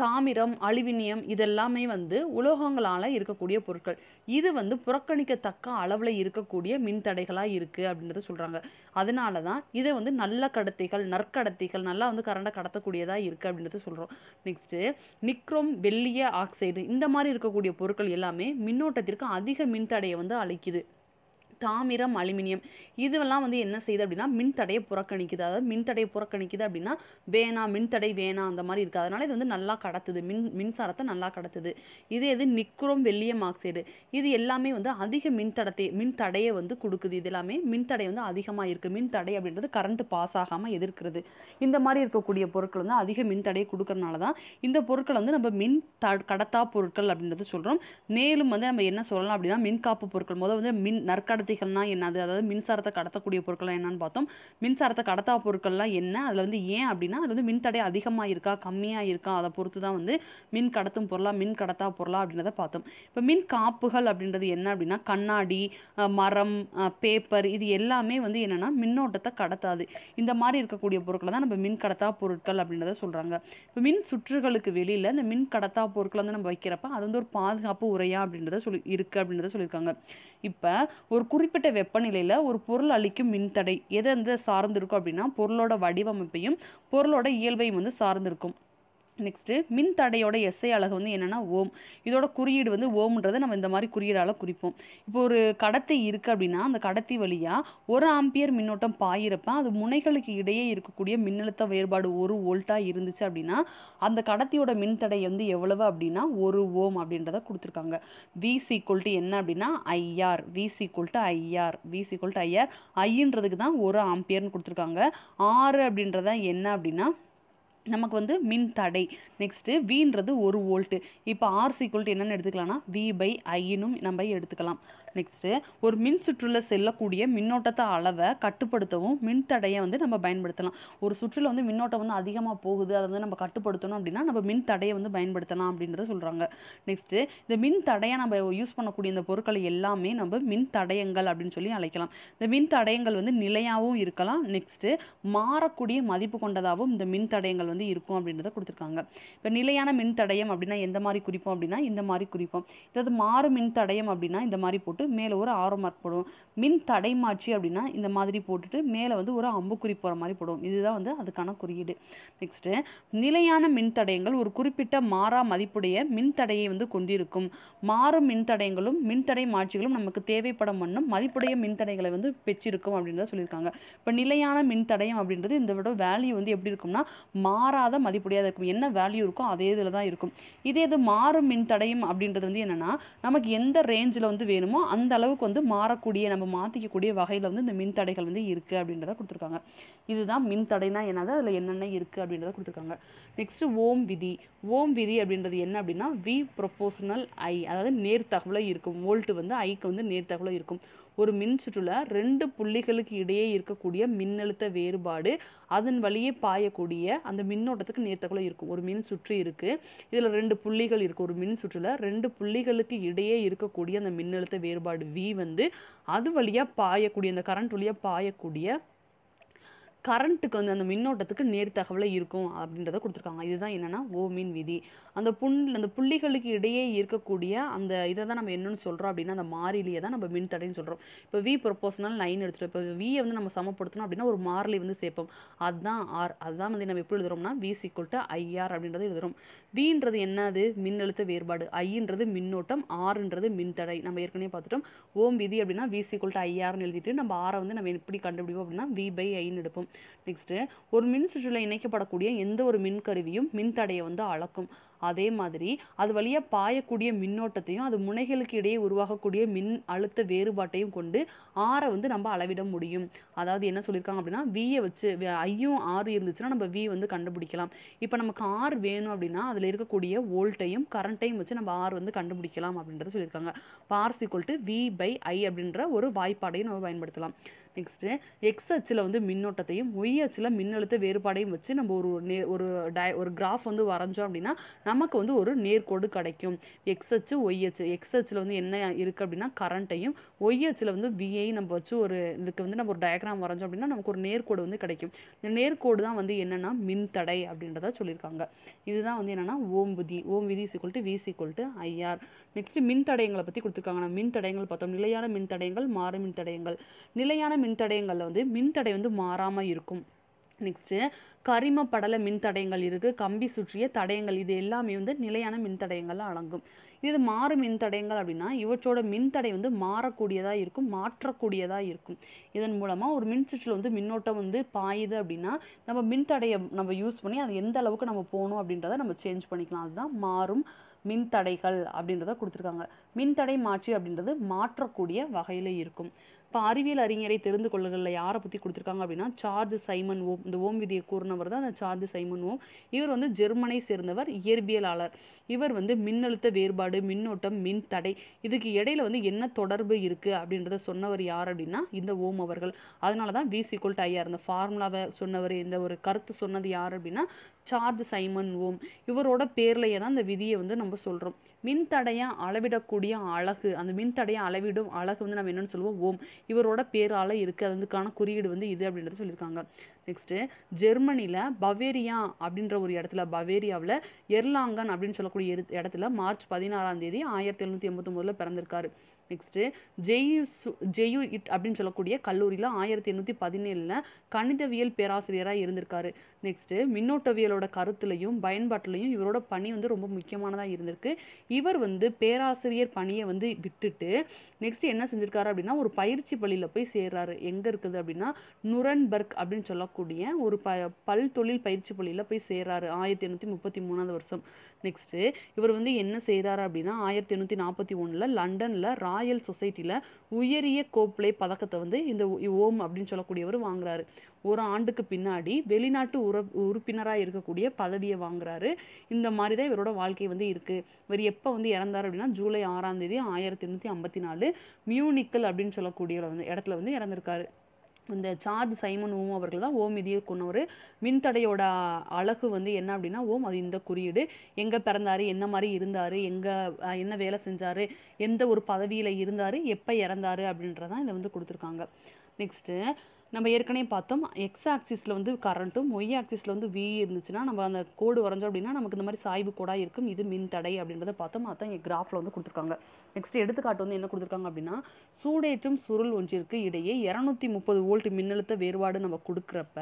A: தாமிரம் அலுமினியம் இதெல்லாமே வந்து உலோகங்களால் இருக்கக்கூடிய பொருட்கள் இது வந்து புறக்கணிக்கத்தக்க அளவில் இருக்கக்கூடிய மின்தடைகளாக இருக்குது அப்படின்றத சொல்கிறாங்க அதனால தான் இதை வந்து நல்ல கடத்திகள் நற்கடத்திகள் நல்லா வந்து கரண்டை கடத்தக்கூடியதாக இருக்குது அப்படின்றத சொல்கிறோம் நெக்ஸ்ட்டு நிக்ரோம் வெள்ளிய ஆக்சைடு இந்த மாதிரி இருக்கக்கூடிய பொருட்கள் எல்லாமே மின்னோட்டத்திற்கு அதிக மின்தடையை வந்து அளிக்குது தாமிரம் அலுமினியம் இதுவெல்லாம் வந்து என்ன செய்யுது அப்படின்னா மின்தடையை புறக்கணிக்குது அதாவது மின்தடையை புறக்கணிக்குது அப்படின்னா வேணாம் மின்தடை வேணாம் அந்த மாதிரி இருக்குது அதனால் இது வந்து நல்லா கடத்துது மின் மின்சாரத்தை நல்லா கடத்துது இது எது நிக்ரோம் வெள்ளியம் ஆக்சைடு இது எல்லாமே வந்து அதிக மின்தடத்தை மின்தடையை வந்து கொடுக்குது இது எல்லாமே மின்தடை வந்து அதிகமாக இருக்குது மின்தடை அப்படின்றது கரண்ட் பாஸ் ஆகாமல் எதிர்க்கிறது இந்த மாதிரி இருக்கக்கூடிய பொருட்கள் வந்து அதிக மின்தடையை கொடுக்கறனால தான் இந்த பொருட்கள் வந்து நம்ம மின் த கடத்தா பொருட்கள் அப்படின்றது சொல்கிறோம் மேலும் வந்து நம்ம என்ன சொல்லலாம் அப்படின்னா மின்காப்பு பொருட்கள் முதல் வந்து மின் நற்கடத்தி ஆர்டிகல்னால் என்னது அதாவது மின்சாரத்தை கடத்தக்கூடிய பொருட்கள்லாம் என்னன்னு பார்த்தோம் மின்சாரத்தை கடத்தா பொருட்கள்லாம் என்ன அதில் வந்து ஏன் அப்படின்னா அது வந்து மின்தடை அதிகமாக இருக்கா கம்மியாக இருக்கா அதை பொறுத்து தான் வந்து மின் கடத்தும் பொருளாக மின் கடத்தா பொருளாக அப்படின்றத பார்த்தோம் இப்போ மின் காப்புகள் அப்படின்றது என்ன அப்படின்னா கண்ணாடி மரம் பேப்பர் இது எல்லாமே வந்து என்னென்னா மின்னோட்டத்தை கடத்தாது இந்த மாதிரி இருக்கக்கூடிய பொருட்களை தான் நம்ம மின் கடத்தா பொருட்கள் அப்படின்றத சொல்கிறாங்க இப்போ மின் சுற்றுகளுக்கு வெளியில் இந்த மின் கடத்தா பொருட்களை வந்து நம்ம வைக்கிறப்ப அது வந்து ஒரு பாதுகாப்பு உரையா அப்படின்றத சொல்லி இருக்குது அப்படின்றத சொல்லியிருக்காங்க இப்போ ஒரு குறி குறிப்பிட்ட வெப்பநிலையில் ஒரு பொருள் அளிக்கும் மின்தடை எது வந்து சார்ந்திருக்கும் அப்படின்னா பொருளோட வடிவமைப்பையும் பொருளோட இயல்பையும் வந்து சார்ந்திருக்கும் நெக்ஸ்ட்டு மின் தடையோட எஸ்ஐ அழகு வந்து என்னென்னா ஓம் இதோட குறியீடு வந்து ஓம்ன்றத நம்ம இந்த மாதிரி குறியீடால் குறிப்போம் இப்போ ஒரு கடத்தி இருக்குது அப்படின்னா அந்த கடத்தி வழியாக ஒரு ஆம்பியர் மின்னோட்டம் பாயிறப்ப அது முனைகளுக்கு இடையே இருக்கக்கூடிய மின்னழுத்த வேறுபாடு ஒரு வோல்ட்டாக இருந்துச்சு அப்படின்னா அந்த கடத்தியோட மின் தடை வந்து எவ்வளவு அப்படின்னா ஒரு ஓம் அப்படின்றத கொடுத்துருக்காங்க விசி கொல்ட்டு என்ன அப்படின்னா I R V is equal to I R V is equal to I R ஐன்றதுக்கு தான் ஒரு ஆம்பியர்னு கொடுத்துருக்காங்க ஆறு அப்படின்றத என்ன அப்படின்னா நமக்கு வந்து மின் தடை நெக்ஸ்ட்டு வீன்றது ஒரு வோல்ட்டு இப்போ ஆர்சி சீக்குவல்ட்டு என்னென்னு எடுத்துக்கலாம்னா வி பை ஐயினும் நம்ம எடுத்துக்கலாம் நெக்ஸ்ட்டு ஒரு மின் சுற்றுல செல்லக்கூடிய மின்னோட்டத்தை அளவை கட்டுப்படுத்தவும் மின்தடையை வந்து நம்ம பயன்படுத்தலாம் ஒரு சுற்றில் வந்து மின்னோட்டம் வந்து அதிகமாக போகுது அதை வந்து நம்ம கட்டுப்படுத்தணும் அப்படின்னா நம்ம மின் தடையை வந்து பயன்படுத்தலாம் அப்படின்றத சொல்கிறாங்க நெக்ஸ்ட்டு இந்த மின் தடையை நம்ம யூஸ் பண்ணக்கூடிய இந்த பொருட்கள் எல்லாமே நம்ம மின் தடயங்கள் அப்படின்னு சொல்லி அழைக்கலாம் இந்த மின் தடயங்கள் வந்து நிலையாகவும் இருக்கலாம் நெக்ஸ்ட்டு மாறக்கூடிய மதிப்பு கொண்டதாகவும் இந்த மின் தடயங்கள் வந்து இருக்கும் அப்படின்றத கொடுத்துருக்காங்க இப்போ நிலையான மின் தடயம் அப்படின்னா எந்த மாதிரி குறிப்போம் அப்படின்னா இந்த மாதிரி குறிப்போம் இதாவது மாறு மின் தடயம் அப்படின்னா இந்த மாதிரி போட்டு போட்டு மேலே ஒரு ஆரோ மார்க் போடுவோம் மின் மாற்றி அப்படின்னா இந்த மாதிரி போட்டுட்டு மேலே வந்து ஒரு அம்புக்குறி போகிற மாதிரி போடுவோம் இதுதான் வந்து அதுக்கான குறியீடு நெக்ஸ்ட்டு நிலையான மின்தடயங்கள் ஒரு குறிப்பிட்ட மாறா மதிப்புடைய மின்தடையை வந்து கொண்டிருக்கும் மாறும் மின்தடயங்களும் மின்தடை மாற்றிகளும் நமக்கு தேவைப்படும் மண்ணும் மதிப்புடைய மின்தடைகளை வந்து பெற்றிருக்கும் அப்படின்றத சொல்லியிருக்காங்க இப்போ நிலையான மின்தடையம் அப்படின்றது இந்த விட வேல்யூ வந்து எப்படி இருக்கும்னா மாறாத மதிப்புடையாக இருக்கும் என்ன வேல்யூ இருக்கோ அதே இதில் தான் இருக்கும் இதே இது மாறும் மின்தடையம் அப்படின்றது வந்து என்னென்னா நமக்கு எந்த ரேஞ்சில் வந்து வேணுமோ அந்த அளவுக்கு வந்து மாறக்கூடிய நம்ம மாற்றிக்கக்கூடிய வகையில் வந்து இந்த மின் தடைகள் வந்து இருக்குது அப்படின்றத கொடுத்துருக்காங்க இதுதான் மின் தடைனா என்னது அதில் என்னென்ன இருக்குது அப்படின்றத கொடுத்துருக்காங்க நெக்ஸ்ட்டு ஓம் விதி ஓம் விதி அப்படின்றது என்ன அப்படின்னா வி ப்ரொபோஷனல் ஐ அதாவது நேர்த்தகவில் இருக்கும் ஓல்ட்டு வந்து ஐக்கு வந்து நேர்த்தகவில் இருக்கும் ஒரு மின் சுற்றுலா ரெண்டு புள்ளிகளுக்கு இடையே இருக்கக்கூடிய மின்னழுத்த வேறுபாடு அதன் வழியே பாயக்கூடிய அந்த மின்னோட்டத்துக்கு நேர்த்தக்குள்ள இருக்கும் ஒரு மின் சுற்று இருக்குது இதில் ரெண்டு புள்ளிகள் இருக்குது ஒரு மின் சுற்றுலா ரெண்டு புள்ளிகளுக்கு இடையே இருக்கக்கூடிய அந்த மின்னழுத்த வேறுபாடு வி வந்து அது வழியாக பாயக்கூடிய அந்த கரண்ட் வழியாக பாயக்கூடிய கரண்ட்டுக்கு வந்து அந்த மின்னோட்டத்துக்கு நேர் தகவலை இருக்கும் அப்படின்றத கொடுத்துருக்காங்க இதுதான் என்னென்னா ஓமின் விதி அந்த புண் அந்த புள்ளிகளுக்கு இடையே இருக்கக்கூடிய அந்த இதை தான் நம்ம என்னென்னு சொல்கிறோம் அப்படின்னா அந்த மாறிலியை தான் நம்ம மின்தடைன்னு சொல்கிறோம் இப்போ வி ப்ரொப்போஷனல் நைன் எடுத்துகிட்டு இப்போ வியை வந்து நம்ம சமப்படுத்தணும் அப்படின்னா ஒரு மாறிலி வந்து சேர்ப்போம் அதுதான் ஆர் அதுதான் வந்து நம்ம எப்படி எழுதுகிறோம்னா வி சீக்குவல் டு ஐஆர் அப்படின்றத எழுதுகிறோம் வின்றது என்னது மின்னழுத்த வேறுபாடு ஐன்றது மின்னோட்டம் ஆறுன்றது மின்தடை நம்ம ஏற்கனவே பார்த்துட்டோம் ஓம் விதி அப்படின்னா வி சீக்குவல் டு ஐஆர்னு எழுதிட்டு நம்ம ஆரை வந்து நம்ம எப்படி கண்டுபிடிப்போம் அப்படின்னா வி பை ஐன்னு எடுப்போம் நெக்ஸ்ட்டு ஒரு மின் சுற்றில் இணைக்கப்படக்கூடிய எந்த ஒரு மின்கருவியும் மின்தடையை வந்து அளக்கும் அதே மாதிரி அது வழியாக பாயக்கூடிய மின்னோட்டத்தையும் அது முனைகளுக்கு இடையே உருவாகக்கூடிய மின் அழுத்த வேறுபாட்டையும் கொண்டு ஆரை வந்து நம்ம அளவிட முடியும் அதாவது என்ன சொல்லியிருக்காங்க அப்படின்னா வியை வச்சு ஐயும் ஆறு இருந்துச்சுன்னா நம்ம வி வந்து கண்டுபிடிக்கலாம் இப்போ நமக்கு ஆறு வேணும் அப்படின்னா அதில் இருக்கக்கூடிய வோல்ட்டையும் கரண்ட்டையும் வச்சு நம்ம ஆறு வந்து கண்டுபிடிக்கலாம் அப்படின்றத சொல்லியிருக்காங்க பார்சிக்கொல்ட்டு வி பை ஐ அப்படின்ற ஒரு வாய்ப்பாடையும் நம்ம பயன்படுத்தலாம் நெக்ஸ்ட்டு எக்ஸ் அச்சில் வந்து மின்னோட்டத்தையும் ஒய் அச்சில் மின்னழுத்த வேறுபாடையும் வச்சு நம்ம ஒரு நே ஒரு டய ஒரு கிராஃப் வந்து வரைஞ்சோம் அப்படின்னா நமக்கு வந்து ஒரு நேர்கோடு கிடைக்கும் எக்ஸ் அச்சு ஒய் அச்சு எக்ஸ் அச்சில் வந்து என்ன இருக்குது அப்படின்னா கரண்ட்டையும் ஒய் அச்சில் வந்து விஐ நம்ம வச்சு ஒரு இதுக்கு வந்து நம்ம ஒரு டயக்ராம் வரைஞ்சோம் அப்படின்னா நமக்கு ஒரு நேர்கோடு வந்து கிடைக்கும் இந்த நேர்கோடு தான் வந்து என்னென்னா மின்தடை அப்படின்றத சொல்லியிருக்காங்க இதுதான் வந்து என்னென்னா ஓம் விதி ஓம் விதி equal to V equal to I R next மின்தடையங்களை பற்றி கொடுத்துருக்காங்க மின் மின்தடையங்கள் பார்த்தோம் நிலையான மின் மின்தடையங்கள் மாறு மின்தடையங்கள் நிலையான மின்தடையங்களில் வந்து மின்தடை வந்து மாறாமல் இருக்கும் நெக்ஸ்ட்டு கரிம படல மின்தடயங்கள் இருக்குது கம்பி சுற்றிய தடயங்கள் இது எல்லாமே வந்து நிலையான மின்தடயங்கள்லாம் அடங்கும் இது மாறு மின்தடயங்கள் அப்படின்னா இவற்றோட மின்தடை வந்து மாறக்கூடியதாக இருக்கும் மாற்றக்கூடியதாக இருக்கும் இதன் மூலமாக ஒரு மின் சுற்றில் வந்து மின்னோட்டம் வந்து பாயுது அப்படின்னா நம்ம மின்தடையை நம்ம யூஸ் பண்ணி அது எந்த அளவுக்கு நம்ம போகணும் அப்படின்றத நம்ம சேஞ்ச் பண்ணிக்கலாம் அதுதான் மாறும் மின்தடைகள் அப்படின்றத கொடுத்துருக்காங்க மின்தடை மாற்றி அப்படின்றது மாற்றக்கூடிய வகையில் இருக்கும் இப்போ அறிவியல் அறிஞரை தெரிந்து கொள்ளுகளில் யாரை பற்றி கொடுத்துருக்காங்க அப்படின்னா சார்ஜ் சைமன் ஓம் இந்த ஓம் விதியை கூறினவர் தான் அந்த சார்ஜ் சைமன் ஓம் இவர் வந்து ஜெர்மனை சேர்ந்தவர் இயற்பியலாளர் இவர் வந்து மின்னழுத்த வேறுபாடு மின்னோட்டம் மின் தடை இதுக்கு இடையில வந்து என்ன தொடர்பு இருக்குது அப்படின்றத சொன்னவர் யார் அப்படின்னா இந்த ஓம் அவர்கள் அதனால தான் விசிக்குவல் டையார் இந்த ஃபார்முலாவை சொன்னவர் இந்த ஒரு கருத்து சொன்னது யார் அப்படின்னா சார்ஜ் சைமன் ஓம் இவரோட பேர்லையே தான் இந்த விதியை வந்து நம்ம சொல்கிறோம் மின்தடையாக அளவிடக்கூடிய அழகு அந்த மின்தடையாக அளவிடும் அழகு வந்து நம்ம என்னென்னு சொல்லுவோம் ஓம் இவரோட பேரால் இருக்குது அதுக்கான குறியீடு வந்து இது அப்படின்றத சொல்லியிருக்காங்க நெக்ஸ்ட்டு ஜெர்மனியில் பவேரியா அப்படின்ற ஒரு இடத்துல பவேரியாவில் எர்லாங்கன் அப்படின்னு சொல்லக்கூடிய இடத்துல மார்ச் பதினாறாம் தேதி ஆயிரத்தி எழுநூற்றி எண்பத்தொம்போதில் பிறந்திருக்காரு நெக்ஸ்ட்டு ஜெயு ஜெயு இட் அப்படின்னு சொல்லக்கூடிய கல்லூரியில் ஆயிரத்தி எண்ணூற்றி பதினேழில் கணிதவியல் பேராசிரியராக இருந்திருக்காரு நெக்ஸ்ட்டு மின்னோட்டவியலோட கருத்துலையும் பயன்பாட்டிலையும் இவரோட பணி வந்து ரொம்ப முக்கியமானதாக இருந்திருக்கு இவர் வந்து பேராசிரியர் பணியை வந்து விட்டுட்டு நெக்ஸ்ட் என்ன செஞ்சிருக்காரு அப்படின்னா ஒரு பயிற்சி பள்ளியில் போய் சேர்றாரு எங்கே இருக்குது அப்படின்னா நுரன்பர்க் அப்படின்னு சொல்லக்கூடிய ஒரு ப பல் தொழில் பயிற்சி பள்ளியில் போய் சேர்றாரு ஆயிரத்தி எண்ணூற்றி முப்பத்தி மூணாவது வருஷம் நெக்ஸ்ட்டு இவர் வந்து என்ன செய்கிறாரு அப்படின்னா ஆயிரத்தி எண்ணூற்றி நாற்பத்தி ஒன்றில் லண்டனில் ராயல் சொசைட்டியில் உயரிய கோப்ளே பதக்கத்தை வந்து இந்த ஓம் அப்படின்னு சொல்லக்கூடியவர் வாங்குறாரு ஒரு ஆண்டுக்கு பின்னாடி வெளிநாட்டு உற உறுப்பினராக இருக்கக்கூடிய பதவியை வாங்குறாரு இந்த மாதிரி தான் இவரோட வாழ்க்கை வந்து இருக்குது இவர் எப்போ வந்து இறந்தார் அப்படின்னா ஜூலை ஆறாம் தேதி ஆயிரத்தி எண்ணூற்றி ஐம்பத்தி நாலு மியூனிக்கல் அப்படின்னு சொல்லக்கூடிய வந்து இடத்துல வந்து இறந்துருக்காரு இந்த சார்ஜ் சைமன் ஓம் அவர்கள் தான் ஓம் இதிய கொண்டவர் மின்தடையோட அழகு வந்து என்ன அப்படின்னா ஓம் அது இந்த குறியீடு எங்கே பிறந்தார் என்ன மாதிரி இருந்தார் எங்கே என்ன வேலை செஞ்சார் எந்த ஒரு பதவியில் இருந்தார் எப்போ இறந்தார் அப்படின்றதான் இதை வந்து கொடுத்துருக்காங்க நெக்ஸ்ட்டு நம்ம ஏற்கனவே பார்த்தோம் எக்ஸ் ஆக்சிஸில் வந்து கரண்ட்டும் ஒய் ஆக்சிஸில் வந்து வி இருந்துச்சுன்னா நம்ம அந்த கோடு வரைஞ்சோம் அப்படின்னா நமக்கு இந்த மாதிரி சாய்வு கோடாக இருக்கும் இது மின் தடை அப்படின்றத பார்த்தோம் அதான் இங்கே கிராஃபில் வந்து கொடுத்துருக்காங்க நெக்ஸ்ட் எடுத்துக்காட்டு வந்து என்ன கொடுத்துருக்காங்க அப்படின்னா சூடேற்றும் சுருள் ஒன்றிற்கு இடையே இரநூத்தி முப்பது வோல்ட் மின்னழுத்த வேறுபாடு நம்ம கொடுக்குறப்ப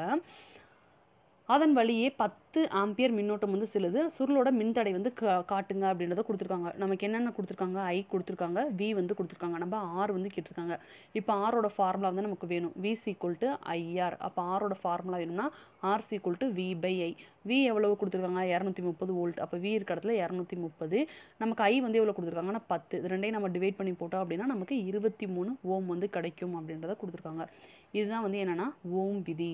A: அதன் வழியே பத்து ஆம்பியர் மின்னோட்டம் வந்து செல்லுது சுருளோட மின்தடை வந்து கா காட்டுங்க அப்படின்றத கொடுத்துருக்காங்க நமக்கு என்னென்ன கொடுத்துருக்காங்க ஐ கொடுத்துருக்காங்க வி வந்து கொடுத்துருக்காங்க நம்ம ஆர் வந்து கேட்டிருக்காங்க இப்போ ஆரோட ஃபார்முலா வந்து நமக்கு வேணும் வி சீக்குவல் டு ஐஆர் அப்போ ஆரோட ஃபார்முலா வேணும்னா R equal to V by I V எவ்வளவு கொடுத்துருக்காங்க இரநூத்தி முப்பது வோல்ட் அப்போ வி இருக்கிற இடத்துல இரநூத்தி முப்பது நமக்கு ஐ வந்து எவ்வளோ கொடுத்துருக்காங்கன்னா பத்து இது ரெண்டையும் நம்ம டிவைட் பண்ணி போட்டோம் அப்படின்னா நமக்கு இருபத்தி மூணு ஓம் வந்து கிடைக்கும் அப்படின்றத கொடுத்துருக்காங்க இதுதான் வந்து என்னென்னா ஓம் விதி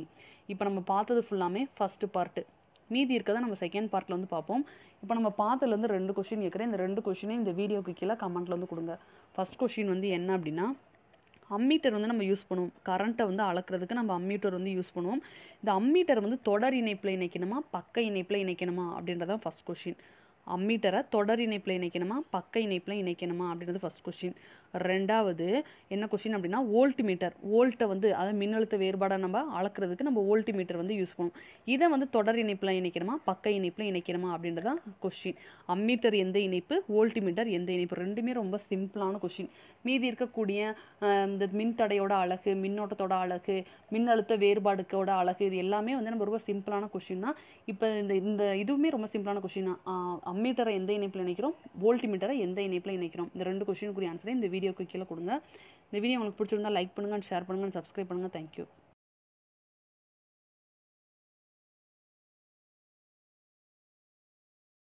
A: இப்போ நம்ம பார்த்தது ஃபுல்லாமே ஃபஸ்ட்டு பார்ட்டு மீதி இருக்கதை நம்ம செகண்ட் பார்ட்டில் வந்து பார்ப்போம் இப்போ நம்ம பார்த்ததுலேருந்து ரெண்டு கொஷின் கேட்குறேன் இந்த ரெண்டு கொஷினையும் இந்த வீடியோக்கு கீழே கமெண்ட்டில் வந்து கொடுங்க ஃபஸ்ட் கொஷின் வந்து என்ன அப்படின்னா அம்மீட்டர் வந்து நம்ம யூஸ் பண்ணுவோம் கரண்ட்டை வந்து அளக்கிறதுக்கு நம்ம அம்மீட்டர் வந்து யூஸ் பண்ணுவோம் இந்த அம்மீட்டர் வந்து தொடர் இணைப்பில் இணைக்கணுமா பக்க இணைப்பில் இணைக்கணுமா தான் ஃபஸ்ட் கொஷின் அம்மீட்டரை தொடர் இணைப்பில் இணைக்கணுமா பக்க இணைப்பில் இணைக்கணுமா அப்படின்றது ஃபஸ்ட் கொஷின் ரெண்டாவது என்ன கொஷின் அப்படின்னா ஓல்ட் மீட்டர் வோல்ட்டை வந்து அதாவது மின்னழுத்த வேறுபாடாக நம்ம அளக்கிறதுக்கு நம்ம ஓல்ட் மீட்டர் வந்து யூஸ் பண்ணுவோம் இதை வந்து தொடர் இணைப்பில் இணைக்கணுமா பக்க இணைப்பில் இணைக்கணுமா அப்படின்றதான் கொஷின் அம்மீட்டர் எந்த இணைப்பு ஓல்ட் மீட்டர் எந்த இணைப்பு ரெண்டுமே ரொம்ப சிம்பிளான கொஷின் மீதி இருக்கக்கூடிய இந்த மின்தடையோட அழகு மின்னோட்டத்தோட அழகு மின்னழுத்த வேறுபாடுக்கோட அழகு இது எல்லாமே வந்து நம்ம ரொம்ப சிம்பிளான கொஸ்டின் தான் இப்போ இந்த இந்த இதுவுமே ரொம்ப சிம்பிளான கொஷின் தான் அம்மீட்டரை எந்த இணைப்பில் இணைக்கிறோம் ஓல்ட் மீட்டரை எந்த இணைப்பில் இணைக்கிறோம் இந்த ரெண்டு கூடிய ஆன்சரை இந்த வீடியோக்கு கீழே கொடுங்க இந்த வீடியோ உங்களுக்கு பிடிச்சிருந்தா லைக் பண்ணுங்கள் அண்ட் ஷேர் பண்ணுங்கள் அண்ட் சப்ஸ்கிரைப் பண்ணுங்கள் தேங்க்யூ